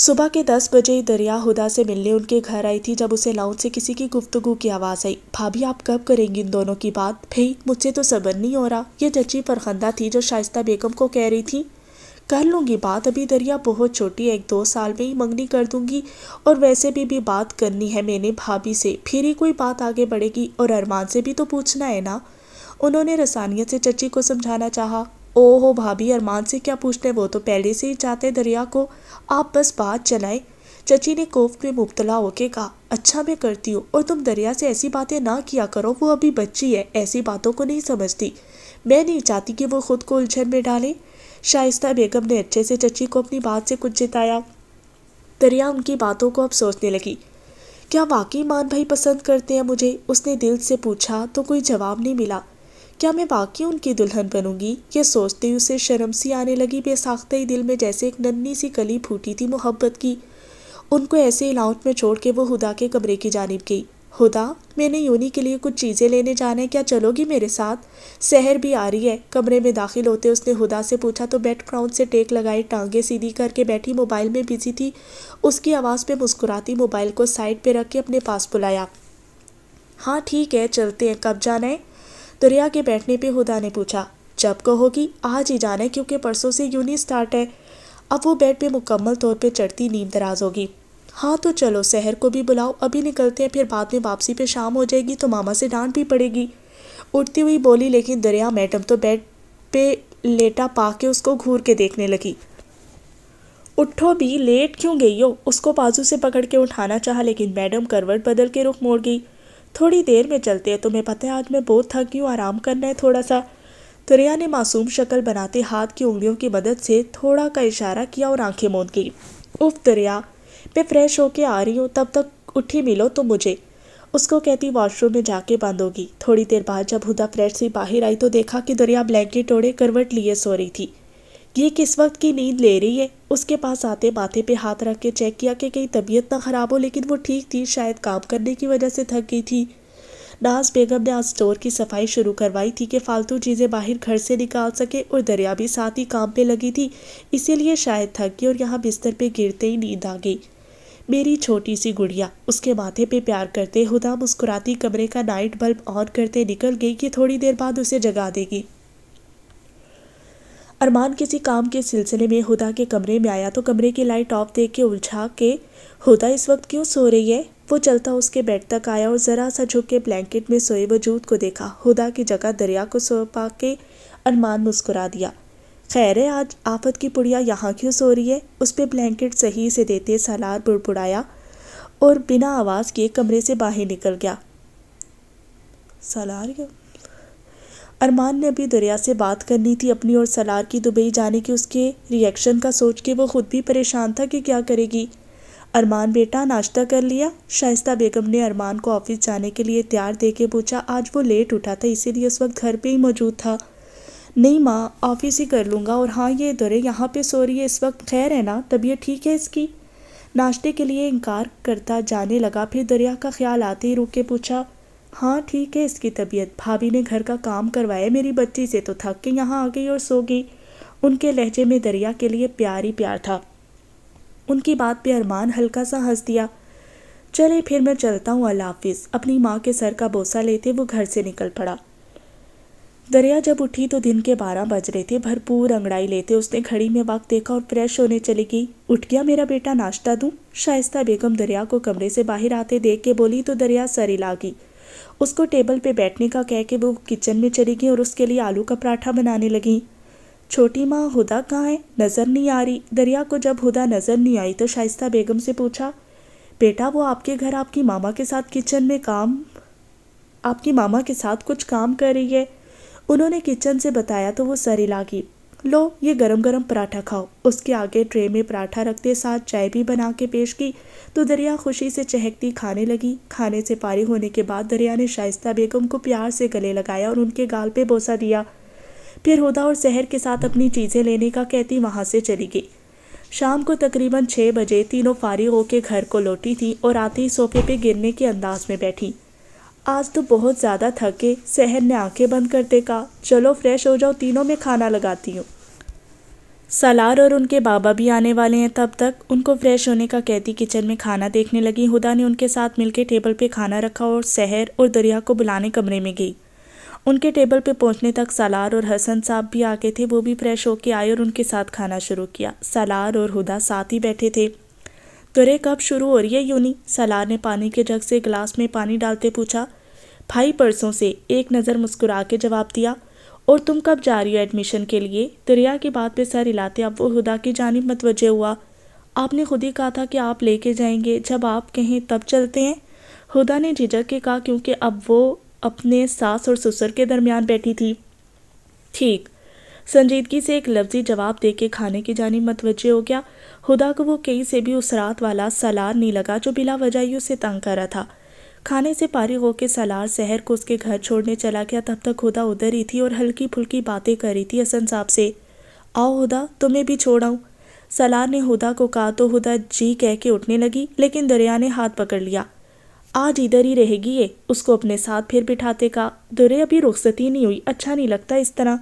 सुबह के दस बजे दरिया हुदा से मिलने उनके घर आई थी जब उसे लाउंज से किसी की गुफ्तगु की आवाज़ आई भाभी आप कब करेंगी इन दोनों की बात भई मुझसे तो सबर नहीं हो रहा ये चची फरखंदा थी जो शाइस्ता बेगम को कह रही थी कर लूँगी बात अभी दरिया बहुत छोटी है एक दो साल में ही मंगनी कर दूँगी और वैसे भी भी बात करनी है मैंने भाभी से फिर ही कोई बात आगे बढ़ेगी और अरमान से भी तो पूछना है ना उन्होंने रसानियत से चची को समझाना चाहा ओहो भाभी अरमान से क्या पूछते वो तो पहले से ही चाहते दरिया को आप बस बात चलाए चची ने कोफ में मुबतला होके कहा अच्छा मैं करती हूँ और तुम दरिया से ऐसी बातें ना किया करो वो अभी बच्ची है ऐसी बातों को नहीं समझती मैं नहीं चाहती कि वो खुद को उलझन में डालें शाइस्ता बेगम ने अच्छे से चची को अपनी बात से कुछ जिताया दरिया उनकी बातों को अब सोचने लगी क्या वाकई मान भाई पसंद करते हैं मुझे उसने दिल से पूछा तो कोई जवाब नहीं मिला क्या मैं वाकई उनकी दुल्हन बनूंगी ये सोचते ही उसे शर्म सी आने लगी बेसाख्ते ही दिल में जैसे एक नन्नी सी कली फूटी थी मोहब्बत की उनको ऐसे अलाउंट में छोड़ के वो हुदा के कमरे की जानब गई हुदा मैंने योनी के लिए कुछ चीज़ें लेने जाना है क्या चलोगी मेरे साथ सहर भी आ रही है कमरे में दाखिल होते उसने हुदा से पूछा तो बेड क्राउन से टेक लगाई टांगे सीधी करके बैठी मोबाइल में बिजी थी उसकी आवाज़ पे मुस्कुराती मोबाइल को साइड पे रख के अपने पास बुलाया हाँ ठीक है चलते हैं कब जाना है तो रिया के बैठने पे हुदा ने पूछा जब कहोगी आज ही जाना है क्योंकि परसों से यूनी स्टार्ट है अब वो बेड पे मुकम्मल तौर पे चढ़ती नींद दराज होगी हाँ तो चलो शहर को भी बुलाओ अभी निकलते हैं फिर बाद में वापसी पे शाम हो जाएगी तो मामा से डांट भी पड़ेगी उठती हुई बोली लेकिन दरिया मैडम तो बेड पे लेटा पा के उसको घूर के देखने लगी उठो भी लेट क्यों गई हो उसको बाजू से पकड़ के उठाना चाहा लेकिन मैडम करवट बदल के रुख मोड़ गई थोड़ी देर में चलते हैं तुम्हें पता है आज मैं बहुत थक गई हूँ आराम करना है थोड़ा सा तो रिया ने मासूम शक्ल बनाते हाथ की उंगलियों की मदद से थोड़ा का इशारा किया और आंखें मोद गई उफ दरिया मैं फ्रेश होके आ रही हूँ तब तक उठी मिलो तो मुझे उसको कहती वॉशरूम में जाके बंद होगी थोड़ी देर बाद जब हुदा फ्रेश से बाहर आई तो देखा कि दरिया ब्लैंकेट ओढ़े करवट लिए सो रही थी कि ये किस वक्त की नींद ले रही है उसके पास आते माथे पे हाथ रख के चेक किया कि कहीं तबीयत ना ख़राब हो लेकिन वो ठीक थी शायद काम करने की वजह से थक गई थी नाज बेगम ने आज स्टोर की सफाई शुरू करवाई थी कि फालतू चीज़ें बाहर घर से निकाल सके और दरिया भी साथ ही काम पे लगी थी इसीलिए शायद थक गई और यहाँ बिस्तर पे गिरते ही नींद आ गई मेरी छोटी सी गुड़िया उसके माथे पे प्यार करते हुदा मुस्कुराती कमरे का नाइट बल्ब ऑन करते निकल गई कि थोड़ी देर बाद उसे जगा देगी अरमान किसी काम के सिलसिले में हुदा के कमरे में आया तो कमरे की लाइट ऑफ देख के उलझा के हुदा इस वक्त क्यों सो रही है वो चलता उसके बेड तक आया और ज़रा सा झुक के ब्लैंकेट में सोए वजूद को देखा हुदा की जगह दरिया को सो पा के अरमान मुस्कुरा दिया खैर है आज आफत की पुड़िया यहाँ क्यों सो रही है उस पर ब्लैंकेट सही से देते सलार बुड़बुड़ाया और बिना आवाज़ के कमरे से बाहर निकल गया सलार क्यों अरमान ने अभी दरिया से बात करनी थी अपनी और सलार की दुबई जाने के उसके रिएक्शन का सोच के वो खुद भी परेशान था कि क्या करेगी अरमान बेटा नाश्ता कर लिया शाइस्ता बेगम ने अरमान को ऑफिस जाने के लिए तैयार दे के पूछा आज वो लेट उठा था इसीलिए उस वक्त घर पे ही मौजूद था नहीं माँ ऑफिस ही कर लूँगा और हाँ ये दुरे यहाँ पे सो रही है इस वक्त खैर है ना तबीयत ठीक है इसकी नाश्ते के लिए इनकार करता जाने लगा फिर दरिया का ख्याल आते ही रुक के पूछा हाँ ठीक है इसकी तबीयत भाभी ने घर का काम करवाया मेरी बच्ची से तो थक के यहाँ आ गई और सो गई उनके लहजे में दरिया के लिए प्यार ही प्यार था उनकी बात पे अरमान हल्का सा हंस दिया चले फिर मैं चलता हूँ हाफिज अपनी माँ के सर का बोसा लेते वो घर से निकल पड़ा दरिया जब उठी तो दिन के बारह बज रहे थे भरपूर अंगड़ाई लेते उसने घड़ी में वक्त देखा और फ्रेश होने चली गई उठ गया मेरा बेटा नाश्ता दूँ शाइस्ता बेगम दरिया को कमरे से बाहर आते देख के बोली तो दरिया सर ला गई उसको टेबल पे बैठने का कह के वो किचन में चली गई और उसके लिए आलू का पराठा बनाने लगी छोटी माँ हुदा कहाँ है नज़र नहीं आ रही दरिया को जब हुदा नज़र नहीं आई तो शाइस्ता बेगम से पूछा बेटा वो आपके घर आपकी मामा के साथ किचन में काम आपकी मामा के साथ कुछ काम कर रही है उन्होंने किचन से बताया तो वो सर हिला गई लो ये गरम गरम पराठा खाओ उसके आगे ट्रे में पराठा रखते साथ चाय भी बना के पेश की तो दरिया खुशी से चहकती खाने लगी खाने से पारी होने के बाद दरिया ने शाइस्ता बेगम को प्यार से गले लगाया और उनके गाल पे बोसा दिया फिर हुदा और शहर के साथ अपनी चीज़ें लेने का कहती वहाँ से चली गई शाम को तकरीबन छः बजे तीनों फारिग होकर घर को लौटी थी और आती ही सोफे पे गिरने के अंदाज में बैठी आज तो बहुत ज़्यादा थके सहर ने आंखें बंद करते कहा चलो फ्रेश हो जाओ तीनों में खाना लगाती हूँ सलार और उनके बाबा भी आने वाले हैं तब तक उनको फ्रेश होने का कहती किचन में खाना देखने लगी हुदा ने उनके साथ मिलकर टेबल पे खाना रखा और शहर और दरिया को बुलाने कमरे में गई उनके टेबल पे पहुंचने तक सलार और हसन साहब भी आके थे वो भी फ्रेश होके आए और उनके साथ खाना शुरू किया सलार और हुदा साथ ही बैठे थे तुरे कब शुरू हो रही है यूनी सलार ने पानी के जग से गिलास में पानी डालते पूछा भाई परसों से एक नज़र मुस्कुरा के जवाब दिया और तुम कब जा रही हो एडमिशन के लिए दरिया की बात पे सर हिलाते अब वो खुदा की जानब मतवजह हुआ आपने खुद ही कहा था कि आप लेके जाएंगे जब आप कहें तब चलते हैं खुदा ने झिझक के कहा क्योंकि अब वो अपने सास और ससुर के दरमियान बैठी थी ठीक संजीदगी से एक लफ्जी जवाब दे के खाने की जानी मतवजह हो गया खुदा को वो कहीं से भी उस रात वाला सलार नहीं लगा जो बिला वजह ही उसे तंग कर रहा था खाने से पारी होकर सलार शहर को उसके घर छोड़ने चला गया तब तक हुदा उधर ही थी और हल्की फुल्की बातें कर रही थी हसन साहब से आओ हुदा तुम्हें भी छोड़ाऊँ सलार ने हुदा को कहा तो हुदा जी कह के उठने लगी लेकिन दरिया ने हाथ पकड़ लिया आज इधर ही रहेगी ये उसको अपने साथ फिर बिठाते का दुरे अभी रुखसती नहीं हुई अच्छा नहीं लगता इस तरह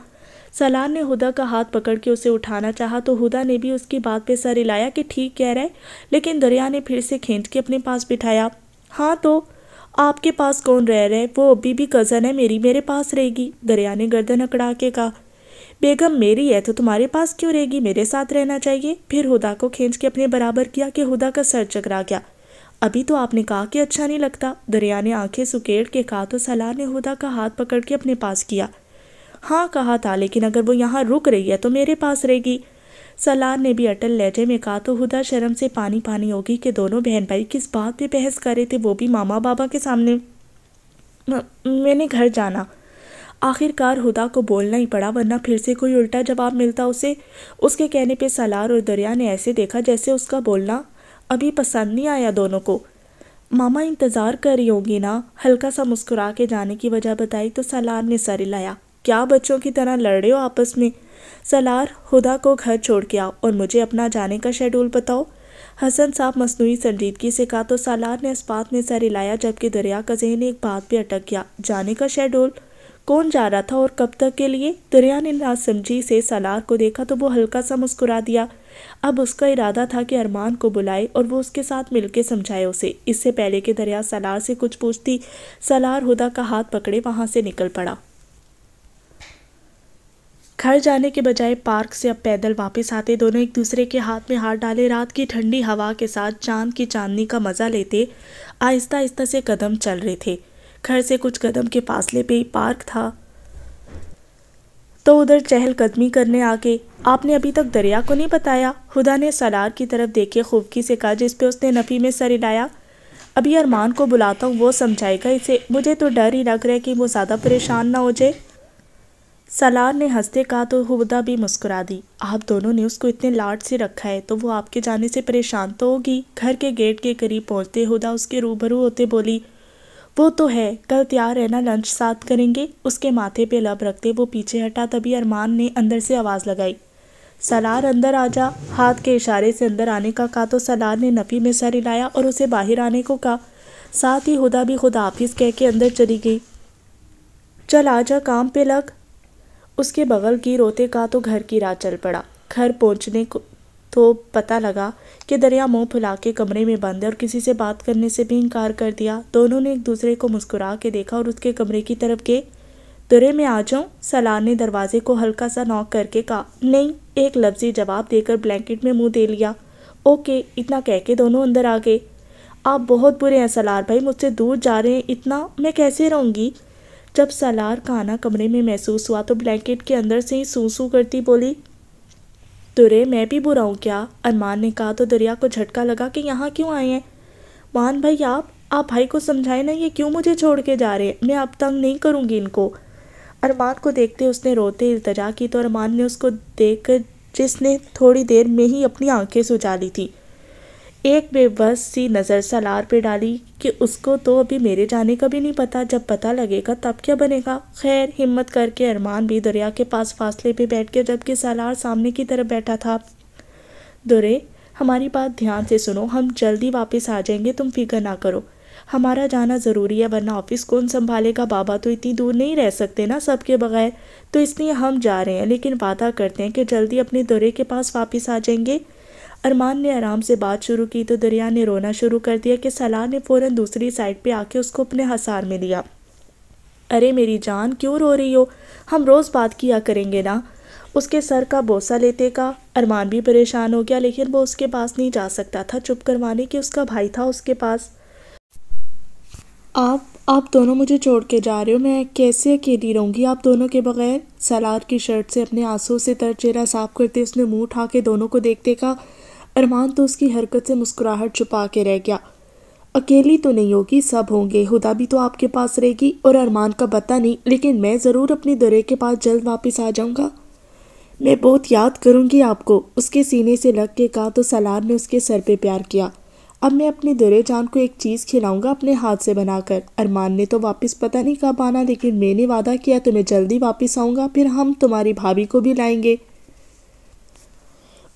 सलार ने हुदा का हाथ पकड़ के उसे उठाना चाहा तो हुदा ने भी उसकी बात पे सर हिलाया कि ठीक कह रहा है लेकिन दरिया ने फिर से खींच के अपने पास बिठाया हाँ तो आपके पास कौन रह रहे वो अभी भी कज़न है मेरी मेरे पास रहेगी दरिया ने गर्दन अकड़ा के कहा बेगम मेरी है तो तुम्हारे पास क्यों रहेगी मेरे साथ रहना चाहिए फिर हुदा को खींच के अपने बराबर किया कि हुदा का सर चकरा गया अभी तो आपने कहा कि अच्छा नहीं लगता दरिया ने आंखें सुकेड़ के कहा तो सलाह ने हुदा का हाथ पकड़ के अपने पास किया हाँ कहा था लेकिन अगर वो यहाँ रुक रही है तो मेरे पास रहेगी सलार ने भी अटल लहजे में कहा तो हुदा शर्म से पानी पानी होगी कि दोनों बहन भाई किस बात पे बहस करे थे वो भी मामा बाबा के सामने मैंने घर जाना आखिरकार हुदा को बोलना ही पड़ा वरना फिर से कोई उल्टा जवाब मिलता उसे उसके कहने पे सलार और दरिया ने ऐसे देखा जैसे उसका बोलना अभी पसंद नहीं आया दोनों को मामा इंतज़ार कर रही होंगी ना हल्का सा मुस्कुरा के जाने की वजह बताई तो सलार ने सर लाया क्या बच्चों की तरह लड़ रहे हो आपस में सलार हुदा को घर छोड़ के आओ और मुझे अपना जाने का शेड्यूल बताओ हसन साहब मसनू संजीदगी से कहा तो सालार ने इस बात में सर हिलाया जबकि दरिया का जहन एक बात पे अटक गया जाने का शेड्यूल कौन जा रहा था और कब तक के लिए दरिया ने नासमझी से सलार को देखा तो वो हल्का सा मुस्कुरा दिया अब उसका इरादा था कि अरमान को बुलाए और वो उसके साथ मिलके समझाए उसे इससे पहले कि दरिया सलार से कुछ पूछती सलार हुदा का हाथ पकड़े वहाँ से निकल पड़ा घर जाने के बजाय पार्क से अब पैदल वापस आते दोनों एक दूसरे के हाथ में हाथ डाले रात की ठंडी हवा के साथ चांद की चांदनी का मज़ा लेते आहिस्ता आहिस्ता से कदम चल रहे थे घर से कुछ कदम के फासले पे ही पार्क था तो उधर चहलकदमी करने आ गए आपने अभी तक दरिया को नहीं बताया खुदा ने सलार की तरफ देखे खूबकी से कहा जिस पे उसने नफ़ी में सर हिलाया अभी अरमान को बुलाता हूँ वो समझाएगा इसे मुझे तो डर ही लग रहा है कि वो ज़्यादा परेशान ना हो जाए सलार ने हंसते कहा तो हुदा भी मुस्कुरा दी आप दोनों ने उसको इतने लाड से रखा है तो वो आपके जाने से परेशान तो होगी घर के गेट के करीब पहुंचते हुदा उसके रूबरू होते बोली वो तो है कल तैयार है ना लंच साथ करेंगे उसके माथे पे लब रखते वो पीछे हटा तभी अरमान ने अंदर से आवाज़ लगाई सलार अंदर आ जा हाथ के इशारे से अंदर आने का कहा तो सलार ने नफ़ी में सर हिलाया और उसे बाहर आने को कहा साथ ही हुदा भी खुदा हाफिज़ कह के अंदर चली गई चल आजा काम पे लग उसके बगल की रोते का तो घर की राह चल पड़ा घर पहुंचने को तो पता लगा कि दरिया मुंह फुला के कमरे में बंद है और किसी से बात करने से भी इनकार कर दिया दोनों ने एक दूसरे को मुस्कुरा के देखा और उसके कमरे की तरफ गए दुरे में आ जाऊं सलार ने दरवाजे को हल्का सा नॉक करके कहा नहीं एक लफ्जी जवाब देकर ब्लैंकेट में मुंह दे लिया ओके इतना कह के दोनों अंदर आ गए आप बहुत बुरे हैं सलार भाई मुझसे दूर जा रहे हैं इतना मैं कैसे रहूँगी जब सलार का आना कमरे में महसूस हुआ तो ब्लैंकेट के अंदर से ही सूसू करती बोली दुरे मैं भी बुरा हूँ क्या अरमान ने कहा तो दरिया को झटका लगा कि यहाँ क्यों आए हैं मान भाई आप आप भाई को समझाए ना ये क्यों मुझे छोड़ के जा रहे हैं मैं अब तंग नहीं करूँगी इनको अरमान को देखते उसने रोते इल्तजा की तो अरमान ने उसको देख कर जिसने थोड़ी देर में ही अपनी आँखें सुझा ली थी एक बेबस सी नज़र सलार पे डाली कि उसको तो अभी मेरे जाने का भी नहीं पता जब पता लगेगा तब क्या बनेगा खैर हिम्मत करके अरमान भी दरिया के पास फासले पे बैठ गया जबकि सालार सामने की तरफ बैठा था दुरे हमारी बात ध्यान से सुनो हम जल्दी वापस आ जाएंगे तुम फिक्र ना करो हमारा जाना ज़रूरी है वरना ऑफिस कौन संभालेगा बाबा तो इतनी दूर नहीं रह सकते ना सब के बगैर तो इसलिए हम जा रहे हैं लेकिन वादा करते हैं कि जल्दी अपने दौरे के पास वापस आ जाएंगे अरमान ने आराम से बात शुरू की तो दरिया ने रोना शुरू कर दिया कि सलाह ने फ़ौरन दूसरी साइड पे आके उसको अपने हसार में लिया अरे मेरी जान क्यों रो रही हो हम रोज़ बात किया करेंगे ना उसके सर का बोसा लेते का अरमान भी परेशान हो गया लेकिन वो उसके पास नहीं जा सकता था चुप करवाने के उसका भाई था उसके पास आप आप दोनों मुझे छोड़ के जा रहे हो मैं कैसे अकेली रहूँगी आप दोनों के बगैर सलार की शर्ट से अपने आंसू से तर चेहरा साफ करते उसने मुंह उठा के दोनों को देखते का अरमान तो उसकी हरकत से मुस्कुराहट छुपा के रह गया अकेली तो नहीं होगी सब होंगे हुदा भी तो आपके पास रहेगी और अरमान का पता नहीं लेकिन मैं ज़रूर अपने दरे के पास जल्द वापस आ जाऊँगा मैं बहुत याद करूँगी आपको उसके सीने से लग के कहा तो सलार ने उसके सर पर प्यार किया अब मैं अपने दरे जान को एक चीज़ खिलाऊंगा अपने हाथ से बनाकर अरमान ने तो वापस पता नहीं कब आना लेकिन मैंने वादा किया तुम्हें जल्दी वापस आऊँगा फिर हम तुम्हारी भाभी को भी लाएंगे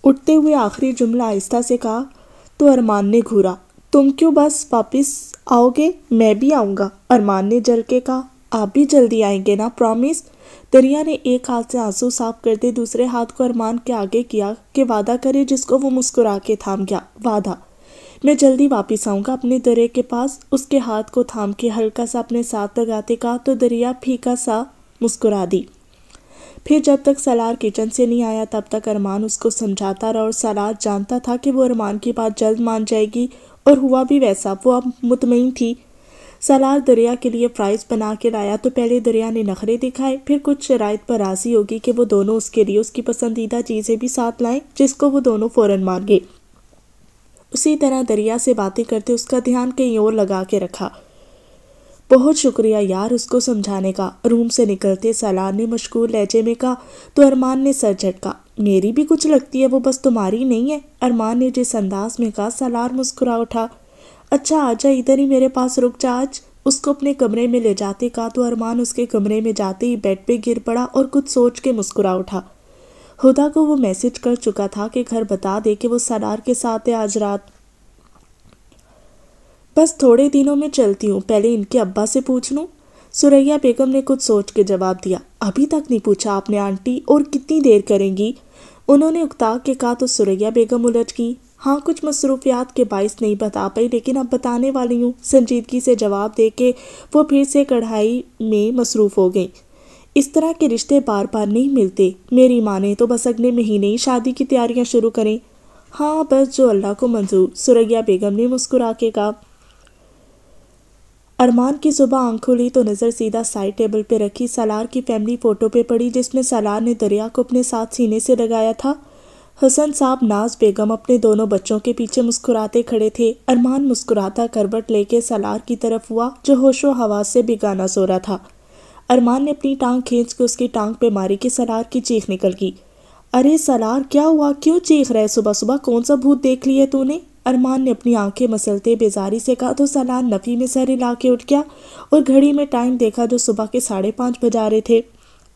उठते हुए आखिरी जुमला आहिस्ता से कहा तो अरमान ने घूरा तुम क्यों बस वापस आओगे मैं भी आऊँगा अरमान ने जल के कहा आप भी जल्दी आएंगे ना प्रॉमिस दरिया ने एक हाथ से आंसू साफ करते दूसरे हाथ को अरमान के आगे किया कि वादा करे जिसको वो मुस्कुरा के थाम गया वादा मैं जल्दी वापस आऊँगा अपने दरिया के पास उसके हाथ को थाम के हल्का सा अपने साथ लगाते कहा तो दरिया फीका सा मुस्कुरा दी फिर जब तक सलार किचन से नहीं आया तब तक अरमान उसको समझाता रहा और सलार जानता था कि वो अरमान की बात जल्द मान जाएगी और हुआ भी वैसा वो अब मुतमिन थी सलार दरिया के लिए फ्राइज़ बना के लाया तो पहले दरिया ने नखरे दिखाए फिर कुछ शराइत पर राजी होगी कि वो दोनों उसके लिए उसकी पसंदीदा चीज़ें भी साथ लाएं जिसको वो दोनों फ़ौर मान गए उसी तरह दरिया से बातें करते उसका ध्यान कहीं और लगा के रखा बहुत शुक्रिया यार उसको समझाने का रूम से निकलते सलार ने मशगूल लहजे में कहा तो अरमान ने सर झटका मेरी भी कुछ लगती है वो बस तुम्हारी नहीं है अरमान ने जिस अंदाज में कहा सलार मुस्कुरा उठा अच्छा आजा इधर ही मेरे पास रुक जा आज उसको अपने कमरे में ले जाते कहा तो अरमान उसके कमरे में जाते ही बेड पे गिर पड़ा और कुछ सोच के मुस्कुरा उठा हुदा को वो मैसेज कर चुका था कि घर बता दे कि वो सलार के साथ है आज रात बस थोड़े दिनों में चलती हूँ पहले इनके अब्बा से पूछ लूँ सुरैया बेगम ने कुछ सोच के जवाब दिया अभी तक नहीं पूछा आपने आंटी और कितनी देर करेंगी उन्होंने उकता के कहा तो सुरैया बेगम उलझ गई हाँ कुछ मसरूफियात के बायस नहीं बता पाई लेकिन अब बताने वाली हूँ संजीदगी से जवाब दे के वो फिर से कढ़ाई में मसरूफ़ हो गई इस तरह के रिश्ते बार बार नहीं मिलते मेरी माँ ने तो बस अगले महीने ही शादी की तैयारियाँ शुरू करें हाँ बस जो अल्लाह को मंजूर सुरैया बेगम ने मुस्कुरा के कहा अरमान की सुबह आंख खुली तो नज़र सीधा साइड टेबल पर रखी सलार की फैमिली फ़ोटो पे पड़ी जिसमें सलार ने दरिया को अपने साथ सीने से लगाया था हसन साहब नाज बेगम अपने दोनों बच्चों के पीछे मुस्कुराते खड़े थे अरमान मुस्कुराता करवट लेके सलार की तरफ हुआ जो होशो हवास से बेगाना सो रहा था अरमान ने अपनी टांग खींच के उसकी टांग पे मारी कि सलार की चीख निकल गई अरे सलार क्या हुआ क्यों चीख रहे सुबह सुबह कौन सा भूत देख लिया तूने अरमान ने अपनी आंखें मसलते बेजारी से कहा तो सलान नफी में सर हिला के उठ गया और घड़ी में टाइम देखा जो तो सुबह के साढ़े पाँच बजा रहे थे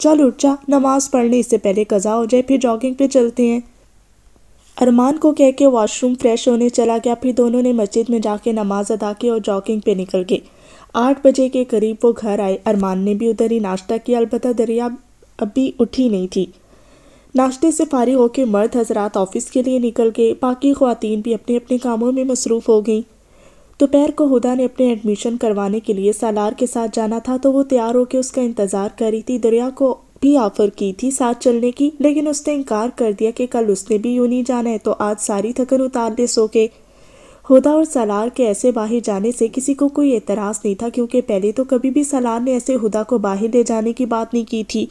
चल उठ जा नमाज पढ़ने इससे पहले कज़ा हो जाए फिर जॉगिंग पे चलते हैं अरमान को कह के वॉशरूम फ्रेश होने चला गया फिर दोनों ने मस्जिद में जाके नमाज अदा की और जॉगिंग पे निकल गए आठ बजे के करीब वो घर आए अरमान ने भी उधर ही नाश्ता किया अलबत् दरिया अभी उठी नहीं थी नाश्ते से फारिग होकर मर्द हजरात ऑफिस के लिए निकल गए बाकी खुवान भी अपने अपने कामों में मसरूफ़ हो गईं दोपहर को हुदा ने अपने एडमिशन करवाने के लिए सालार के साथ जाना था तो वो तैयार होकर उसका इंतज़ार कर रही थी दरिया को भी ऑफ़र की थी साथ चलने की लेकिन उसने इनकार कर दिया कि कल उसने भी यूँ नहीं जाना है तो आज सारी थकन उतार दे सो के हुदा और सलार के ऐसे बाहर जाने से किसी को कोई एतराज़ नहीं था क्योंकि पहले तो कभी भी सलार ने ऐसे हुदा को बाहर ले जाने की बात नहीं की थी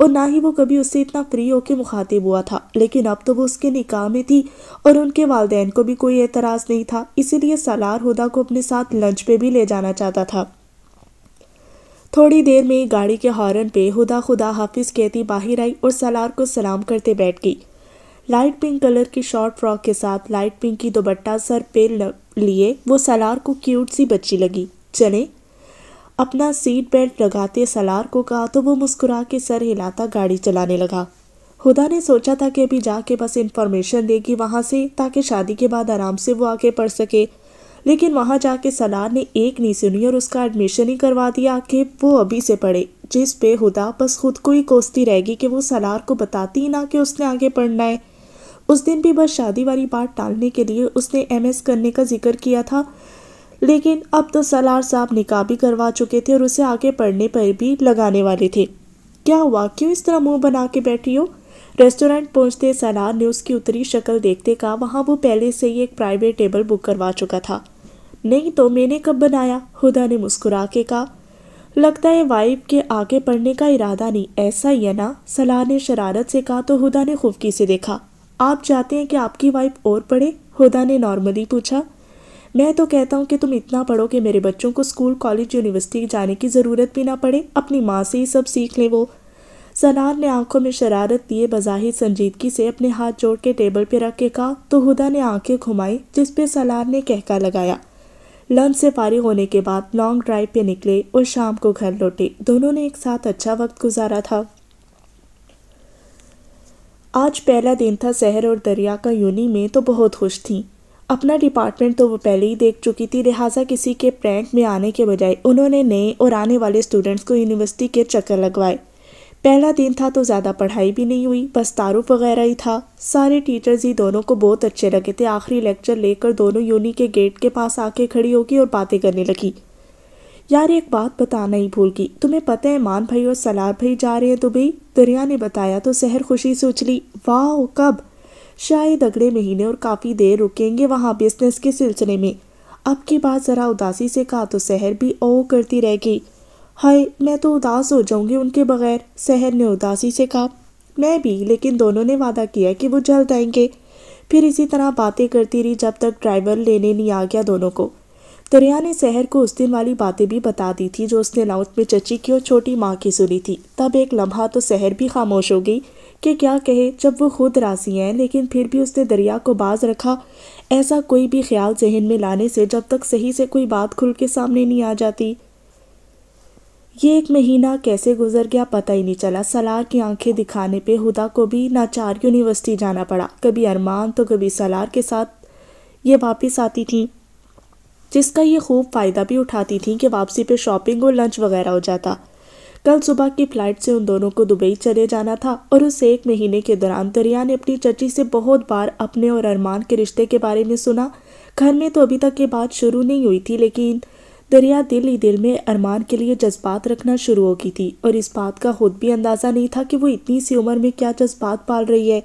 और ना ही वो कभी उससे इतना फ्री होकर मुखातिब हुआ था लेकिन अब तो वो उसके निकाह में थी और उनके वालदेन को भी कोई एतराज़ नहीं था इसीलिए सलार हुदा को अपने साथ लंच पे भी ले जाना चाहता था थोड़ी देर में गाड़ी के हॉर्न पे हुदा खुदा हाफिज कहती बाहर आई और सलार को सलाम करते बैठ गई लाइट पिंक कलर की शॉर्ट फ्रॉक के साथ लाइट पिंक की दोपट्टा सर पे लिए वो सलार को क्यूट सी बच्ची लगी चले अपना सीट बेल्ट लगाते सलार को कहा तो वो मुस्कुरा के सर हिलाता गाड़ी चलाने लगा हुदा ने सोचा था कि अभी जाके बस इन्फॉर्मेशन देगी वहाँ से ताकि शादी के बाद आराम से वो आगे पढ़ सके लेकिन वहाँ जाके सलार ने एक नहीं सुनी और उसका एडमिशन ही करवा दिया कि वो अभी से पढ़े जिस पे हुदा बस खुद को ही कोसती रहेगी कि वो सलार को बताती ही ना कि उसने आगे पढ़ना है उस दिन भी बस शादी वाली बात टालने के लिए उसने एमएस करने का जिक्र किया था लेकिन अब तो सलार साहब निकाह भी करवा चुके थे और उसे आगे पढ़ने पर भी लगाने वाले थे क्या हुआ क्यों इस तरह मुंह बना के बैठी हो रेस्टोरेंट पहुंचते सलार ने उसकी उतरी शक्ल देखते कहा वहाँ वो पहले से ही एक प्राइवेट टेबल बुक करवा चुका था नहीं तो मैंने कब बनाया हुदा ने मुस्कुरा के कहा लगता है वाइफ के आगे पढ़ने का इरादा नहीं ऐसा ही है ना सलार ने शरारत से कहा तो हुदा ने खुफकी से देखा आप चाहते हैं कि आपकी वाइफ और पढ़े हुदा ने नॉर्मली पूछा मैं तो कहता हूँ कि तुम इतना पढ़ो कि मेरे बच्चों को स्कूल कॉलेज यूनिवर्सिटी जाने की ज़रूरत भी ना पड़े अपनी माँ से ही सब सीख लें वो सनान ने आंखों में शरारत दिए बज़ाहिर संजीदगी से अपने हाथ जोड़ के टेबल पर रख के कहा तो हुदा ने आंखें घुमाई जिस पर सनार ने कहका लगाया लंच से फारिग होने के बाद लॉन्ग ड्राइव पे निकले और शाम को घर लौटे दोनों ने एक साथ अच्छा वक्त गुजारा था आज पहला दिन था शहर और दरिया का यूनी में तो बहुत खुश थी अपना डिपार्टमेंट तो वो पहले ही देख चुकी थी लिहाजा किसी के प्रैंक में आने के बजाय उन्होंने नए और आने वाले स्टूडेंट्स को यूनिवर्सिटी के चक्कर लगवाए पहला दिन था तो ज़्यादा पढ़ाई भी नहीं हुई बस तारुफ वगैरह ही था सारे टीचर्स ही दोनों को बहुत अच्छे लगे थे आखिरी लेक्चर लेकर दोनों यूनी के गेट के पास आके खड़ी होगी और बातें करने लगी यार एक बात बताना ही भूल गई तुम्हें पता है मान भाई और सलार भाई जा रहे हैं दुबई दरिया ने बताया तो सहर खुशी से उछली वाह कब शायद अगले महीने और काफ़ी देर रुकेंगे वहाँ बिजनेस के सिलसिले में अब की बात ज़रा उदासी से कहा तो सहर भी ओ करती रह गई हाय मैं तो उदास हो जाऊंगी उनके बगैर सहर ने उदासी से कहा मैं भी लेकिन दोनों ने वादा किया कि वो जल्द आएंगे फिर इसी तरह बातें करती रही जब तक ड्राइवर लेने नहीं आ गया दोनों को दरिया ने शहर को उस दिन वाली बातें भी बता दी थी जो उसने लाउथ में चची की और छोटी माँ की सुनी थी तब एक लम्हा तो शहर भी खामोश हो गई कि क्या कहे जब वो खुद राजी हैं लेकिन फिर भी उसने दरिया को बाज रखा ऐसा कोई भी ख्याल जहन में लाने से जब तक सही से कोई बात खुल के सामने नहीं आ जाती ये एक महीना कैसे गुजर गया पता ही नहीं चला सलार की आंखें दिखाने पे हुदा को भी नाचार यूनिवर्सिटी जाना पड़ा कभी अरमान तो कभी सलार के साथ ये वापस आती थी जिसका ये खूब फ़ायदा भी उठाती थी कि वापसी पे शॉपिंग और लंच वगैरह हो जाता कल सुबह की फ्लाइट से उन दोनों को दुबई चले जाना था और उस एक महीने के दौरान दरिया ने अपनी चची से बहुत बार अपने और अरमान के रिश्ते के बारे में सुना घर में तो अभी तक ये बात शुरू नहीं हुई थी लेकिन दरिया दिल ही दिल में अरमान के लिए जज्बात रखना शुरू हो गई थी और इस बात का खुद भी अंदाज़ा नहीं था कि वो इतनी सी उम्र में क्या जज्बात पाल रही है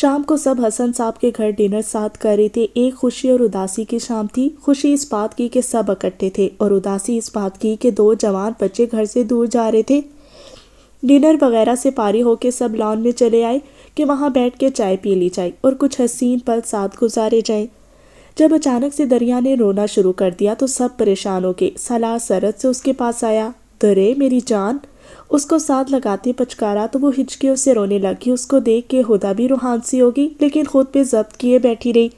शाम को सब हसन साहब के घर डिनर साथ कर रहे थे एक खुशी और उदासी की शाम थी खुशी इस बात की कि सब इकट्ठे थे और उदासी इस बात की कि दो जवान बच्चे घर से दूर जा रहे थे डिनर वगैरह से पारी होकर सब लॉन में चले आए कि वहाँ बैठ के चाय पी ली जाए और कुछ हसीन पल साथ गुजारे जाए जब अचानक से दरिया ने रोना शुरू कर दिया तो सब परेशान हो गए सलाह सरद से उसके पास आया दरे मेरी जान उसको साथ लगाती पचकारा तो वो हिचकियों से रोने लगी उसको देख के हुदा भी रूहान सी होगी लेकिन खुद पे जब्त किए बैठी रही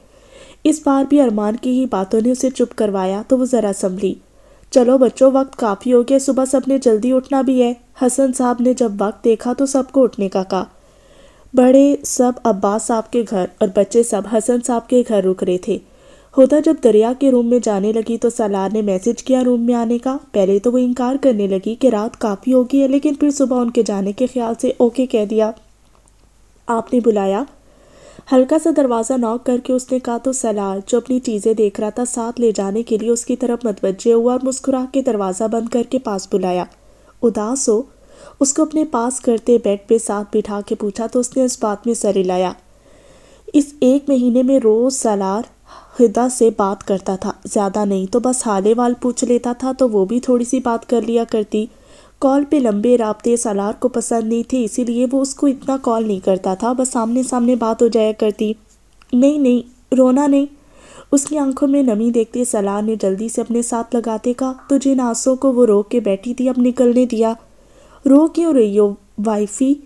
इस बार भी अरमान की ही बातों ने उसे चुप करवाया तो वो ज़रा संभली चलो बच्चों वक्त काफ़ी हो गया सुबह सबने जल्दी उठना भी है हसन साहब ने जब वक्त देखा तो सबको उठने का कहा बड़े सब अब्बास साहब के घर और बच्चे सब हसन साहब के घर रुक रहे थे होता जब दरिया के रूम में जाने लगी तो सलार ने मैसेज किया रूम में आने का पहले तो वो इनकार करने लगी कि रात काफ़ी होगी है लेकिन फिर सुबह उनके जाने के ख्याल से ओके कह दिया आपने बुलाया हल्का सा दरवाज़ा नॉक करके उसने कहा तो सलार जो अपनी चीज़ें देख रहा था साथ ले जाने के लिए उसकी तरफ मतवजे हुआ और मुस्कुरा के दरवाज़ा बंद करके पास बुलाया उदास हो उसको अपने पास करते बेड पे साथ बिठा के पूछा तो उसने उस बात में सर हिलाया इस एक महीने में रोज़ सलार हिदा से बात करता था ज़्यादा नहीं तो बस हाले वाल पूछ लेता था तो वो भी थोड़ी सी बात कर लिया करती कॉल पे लंबे रबते सलार को पसंद नहीं थे इसीलिए वो उसको इतना कॉल नहीं करता था बस सामने सामने बात हो जाया करती नहीं नहीं रोना नहीं उसकी आंखों में नमी देखते सलार ने जल्दी से अपने साथ लगाते कहा तो जिन आंसों को वो रो के बैठी थी अब निकलने दिया रो क्यों रही हो वाइफी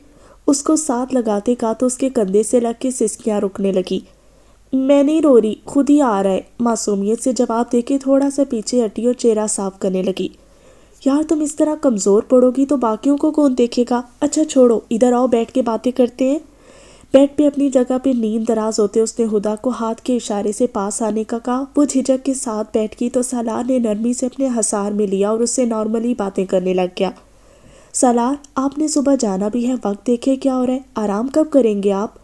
उसको साथ लगाते कहा तो उसके कंधे से लग के सिस्कियाँ रुकने लगी मैं नहीं रो रही खुद ही आ रहा है मासूमियत से जवाब देके थोड़ा सा पीछे हटी और चेहरा साफ करने लगी यार तुम इस तरह कमज़ोर पड़ोगी तो बाकियों को कौन देखेगा अच्छा छोड़ो इधर आओ बैठ के बातें करते हैं बेड पे अपनी जगह पे नींद दराज होते उसने हुदा को हाथ के इशारे से पास आने का कहा वो झिझक के साथ बैठ गई तो सलार ने नरमी से अपने हसार में लिया और उससे नॉर्मली बातें करने लग गया सलार आपने सुबह जाना भी है वक्त देखे क्या हो रहा है आराम कब करेंगे आप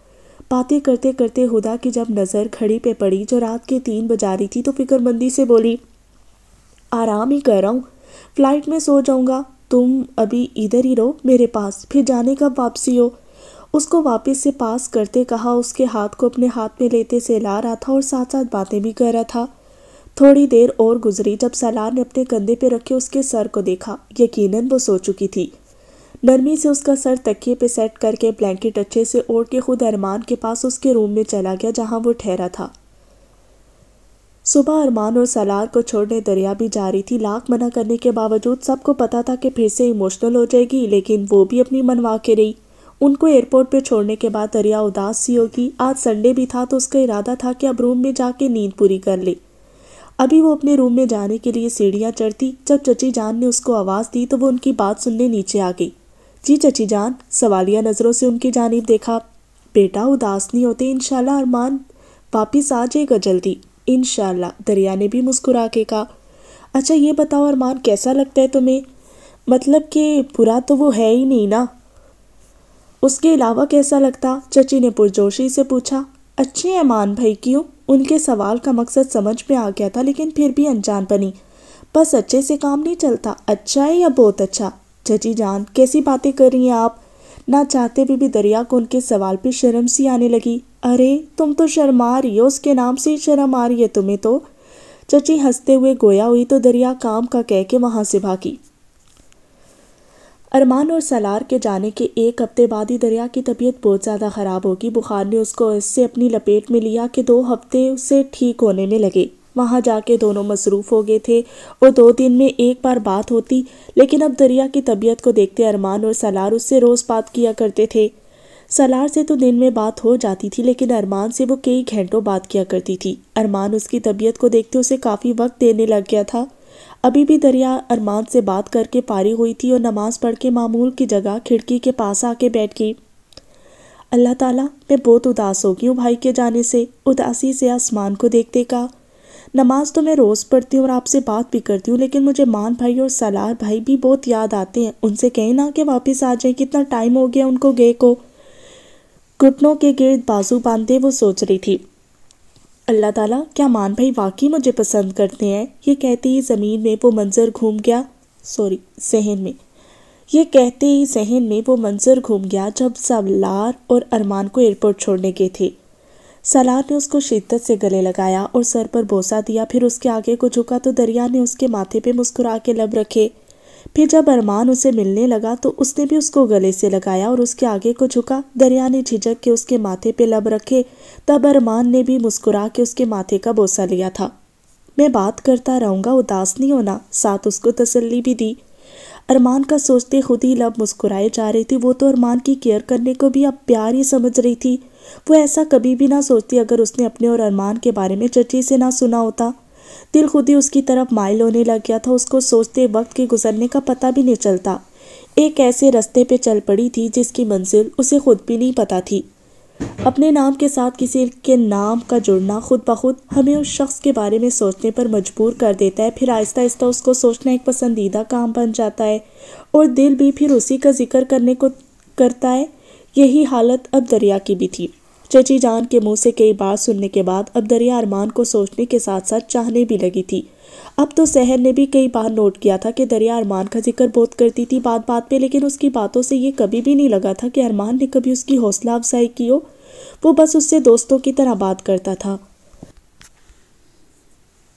बातें करते करते हुदा की जब नज़र खड़ी पे पड़ी जो रात के तीन बजा रही थी तो फिक्रमंदी से बोली आराम ही कर रहा हूँ फ्लाइट में सो जाऊँगा तुम अभी इधर ही रहो मेरे पास फिर जाने कब वापसी हो उसको वापस से पास करते कहा उसके हाथ को अपने हाथ में लेते से ला रहा था और साथ साथ बातें भी कर रहा था थोड़ी देर और गुजरी जब सलार ने अपने कंधे पर रखे उसके सर को देखा यकीनन वो सो चुकी थी नरमी से उसका सर तकिए पे सेट करके ब्लैंकेट अच्छे से ओढ़ के खुद अरमान के पास उसके रूम में चला गया जहां वो ठहरा था सुबह अरमान और सलार को छोड़ने दरिया भी जा रही थी लाख मना करने के बावजूद सबको पता था कि फिर से इमोशनल हो जाएगी लेकिन वो भी अपनी मनवा के रही उनको एयरपोर्ट पे छोड़ने के बाद दरिया उदास सी होगी आज संडे भी था तो उसका इरादा था कि अब रूम में जाके नींद पूरी कर ले अभी वो अपने रूम में जाने के लिए सीढ़ियाँ चढ़ती जब चची जान ने उसको आवाज़ दी तो वो उनकी बात सुनने नीचे आ गई जी चची जान सवालिया नज़रों से उनकी जानब देखा बेटा उदास नहीं होते इनशाला अरमान वापिस आ जाएगा जल्दी इनशाला दरिया ने भी मुस्कुरा के कहा अच्छा ये बताओ अरमान कैसा लगता है तुम्हें मतलब कि बुरा तो वो है ही नहीं ना उसके अलावा कैसा लगता चची ने पुरजोशी से पूछा अच्छे हैं भाई क्यों उनके सवाल का मकसद समझ में आ गया था लेकिन फिर भी अनजान बनी बस अच्छे से काम नहीं चलता अच्छा है या बहुत अच्छा चची जान कैसी बातें कर रही हैं आप ना चाहते भी, भी दरिया को उनके सवाल पे शर्म सी आने लगी अरे तुम तो शर्मा रही हो उसके नाम से ही शर्म आ रही है तुम्हें तो चची हंसते हुए गोया हुई तो दरिया काम का कह के वहाँ से भागी अरमान और सलार के जाने के एक हफ्ते बाद ही दरिया की तबीयत बहुत ज़्यादा ख़राब होगी बुखार ने उसको इससे अपनी लपेट में लिया कि दो हफ्ते उसे ठीक होने में लगे वहाँ जाके दोनों मसरूफ़ हो गए थे वो दो दिन में एक बार बात होती लेकिन अब दरिया की तबीयत को देखते अरमान और सलार उससे रोज़ बात किया करते थे सलार से तो दिन में बात हो जाती थी लेकिन अरमान से वो कई घंटों बात किया करती थी अरमान उसकी तबीयत को देखते उसे काफ़ी वक्त देने लग गया था अभी भी दरिया अरमान से बात करके पारी हुई थी और नमाज़ पढ़ के मामूल की जगह खिड़की के पास आके बैठ गई अल्लाह ताला मैं बहुत उदास हो गई हूँ भाई के जाने से उदासी से आसमान को देखते का नमाज़ तो मैं रोज़ पढ़ती हूँ और आपसे बात भी करती हूँ लेकिन मुझे मान भाई और सलार भाई भी बहुत याद आते हैं उनसे कहें ना कि वापस आ जाए कितना टाइम हो गया उनको गए को घुटनों के गिर्द बाजू बांधे वो सोच रही थी अल्लाह ताला क्या मान भाई वाकई मुझे पसंद करते हैं ये कहते ही ज़मीन में वो मंज़र घूम गया सॉरी जहन में ये कहते ही जहन में वो मंज़र घूम गया जब सलार और अरमान को एयरपोर्ट छोड़ने गए थे सलार ने उसको शिद्दत से गले लगाया और सर पर बोसा दिया फिर उसके आगे को झुका तो दरिया ने उसके माथे पे मुस्कुरा के लब रखे फिर जब अरमान उसे मिलने लगा तो उसने भी उसको गले से लगाया और उसके आगे को झुका दरिया ने झिझक के उसके माथे पे लब रखे तब अरमान ने भी मुस्कुरा के उसके माथे का बोसा लिया था मैं बात करता रहूँगा उदास नहीं होना साथ उसको तसल्ली भी दी अरमान का सोचते खुद ही लब मुस्कुराए जा रही थी वो तो अरमान की केयर करने को भी अब प्यार ही समझ रही थी वो ऐसा कभी भी ना सोचती अगर उसने अपने और अरमान के बारे में चची से ना सुना होता दिल खुद ही उसकी तरफ माइल होने लग गया था उसको सोचते वक्त के गुजरने का पता भी नहीं चलता एक ऐसे रास्ते पे चल पड़ी थी जिसकी मंजिल उसे खुद भी नहीं पता थी अपने नाम के साथ किसी के नाम का जुड़ना खुद ब खुद हमें उस शख्स के बारे में सोचने पर मजबूर कर देता है फिर आहिस्ता आहिस्ता उसको सोचना एक पसंदीदा काम बन जाता है और दिल भी फिर उसी का जिक्र करने को करता है यही हालत अब दरिया की भी थी चची जान के मुंह से कई बार सुनने के बाद अब दरिया अरमान को सोचने के साथ साथ चाहने भी लगी थी अब तो सहर ने भी कई बार नोट किया था कि दरिया अरमान का जिक्र बहुत करती थी बात बात पे लेकिन उसकी बातों से ये कभी भी नहीं लगा था कि अरमान ने कभी उसकी हौसला अफजाई की हो वो बस उससे दोस्तों की तरह बात करता था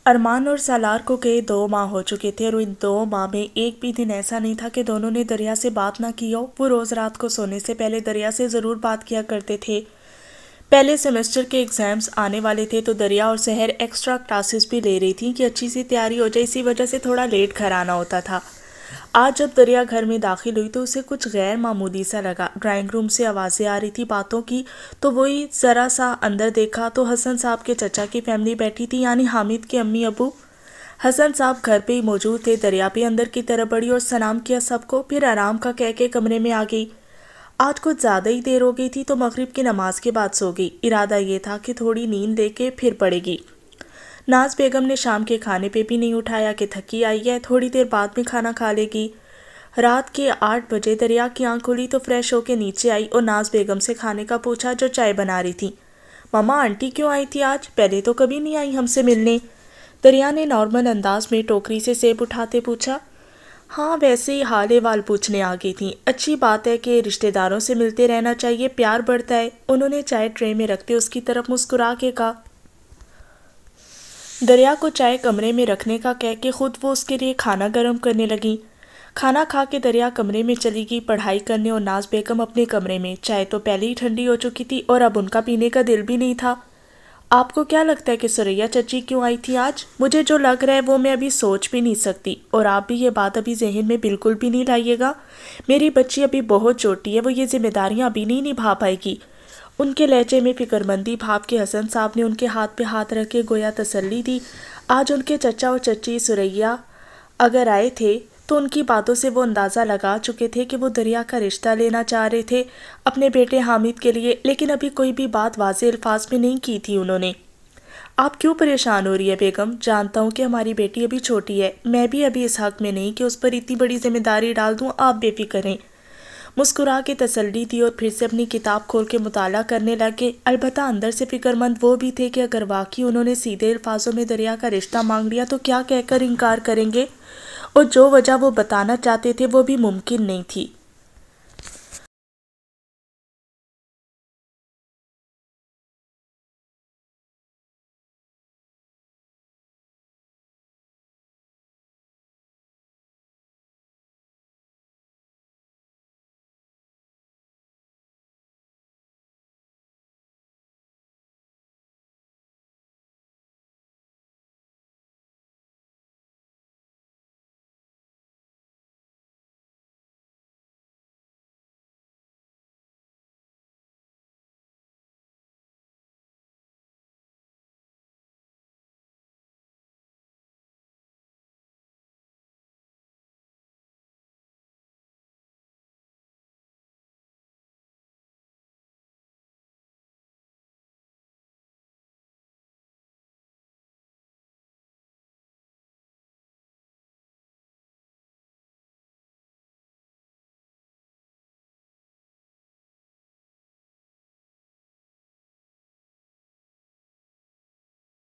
अरमान और सालार को गए दो माह हो चुके थे और इन दो माह में एक भी दिन ऐसा नहीं था कि दोनों ने दरिया से बात ना की हो वो रोज रात को सोने से पहले दरिया से ज़रूर बात किया करते थे पहले सेमेस्टर के एग्ज़ाम्स आने वाले थे तो दरिया और शहर एक्स्ट्रा क्लासेस भी ले रही थी कि अच्छी सी तैयारी हो जाए इसी वजह से थोड़ा लेट घर आना होता था आज जब दरिया घर में दाखिल हुई तो उसे कुछ गैर मामूली सा लगा ड्राइंग रूम से आवाज़ें आ रही थी बातों की तो वही ज़रा सा अंदर देखा तो हसन साहब के चचा की फैमिली बैठी थी यानी हामिद के अम्मी अबू हसन साहब घर पे ही मौजूद थे दरिया भी अंदर की तरफ बढ़ी और सलाम किया सबको फिर आराम का कह के कमरे में आ गई आज कुछ ज़्यादा ही देर हो गई थी तो मगरिब की नमाज के बाद सो गई इरादा ये था कि थोड़ी नींद लेके फिर पड़ेगी नाज बेगम ने शाम के खाने पे भी नहीं उठाया कि थकी आई है थोड़ी देर बाद में खाना खा लेगी रात के आठ बजे दरिया की आंख खुली तो फ्रेश होकर नीचे आई और नाज बेगम से खाने का पूछा जो चाय बना रही थी मामा आंटी क्यों आई थी आज पहले तो कभी नहीं आई हमसे मिलने दरिया ने नॉर्मल अंदाज में टोकरी से सेब उठाते पूछा हाँ वैसे ही हाल वाल पूछने आ गई थी अच्छी बात है कि रिश्तेदारों से मिलते रहना चाहिए प्यार बढ़ता है उन्होंने चाय ट्रे में रखते उसकी तरफ मुस्कुरा के कहा दरिया को चाय कमरे में रखने का कह के खुद वो उसके लिए खाना गर्म करने लगी खाना खा के दरिया कमरे में चली गई पढ़ाई करने और नाज बेगम अपने कमरे में चाय तो पहले ही ठंडी हो चुकी थी और अब उनका पीने का दिल भी नहीं था आपको क्या लगता है कि सुरैया चची क्यों आई थी आज मुझे जो लग रहा है वो मैं अभी सोच भी नहीं सकती और आप भी ये बात अभी जहन में बिल्कुल भी नहीं लाइएगा मेरी बच्ची अभी बहुत छोटी है वो ये जिम्मेदारियाँ अभी नहीं निभा पाएगी उनके लहजे में फिक्रमंदी भाव के हसन साहब ने उनके हाथ पे हाथ रख के गोया तसल्ली दी आज उनके चचा और चची सुरैया अगर आए थे तो उनकी बातों से वो अंदाज़ा लगा चुके थे कि वो दरिया का रिश्ता लेना चाह रहे थे अपने बेटे हामिद के लिए लेकिन अभी कोई भी बात वाज अल्फाज में नहीं की थी उन्होंने आप क्यों परेशान हो रही है बेगम जानता हूँ कि हमारी बेटी अभी छोटी है मैं भी अभी इस हक में नहीं कि उस पर इतनी बड़ी जिम्मेदारी डाल दूँ आप बेफिक्रें मुस्कुरा के तसल्ली दी और फिर से अपनी किताब खोल के मुताला करने लगे अलबत् अंदर से फिक्रमंद वो भी थे कि अगर वाकई उन्होंने सीधे अल्फाजों में दरिया का रिश्ता मांग लिया तो क्या कहकर इनकार करेंगे और जो वजह वो बताना चाहते थे वो भी मुमकिन नहीं थी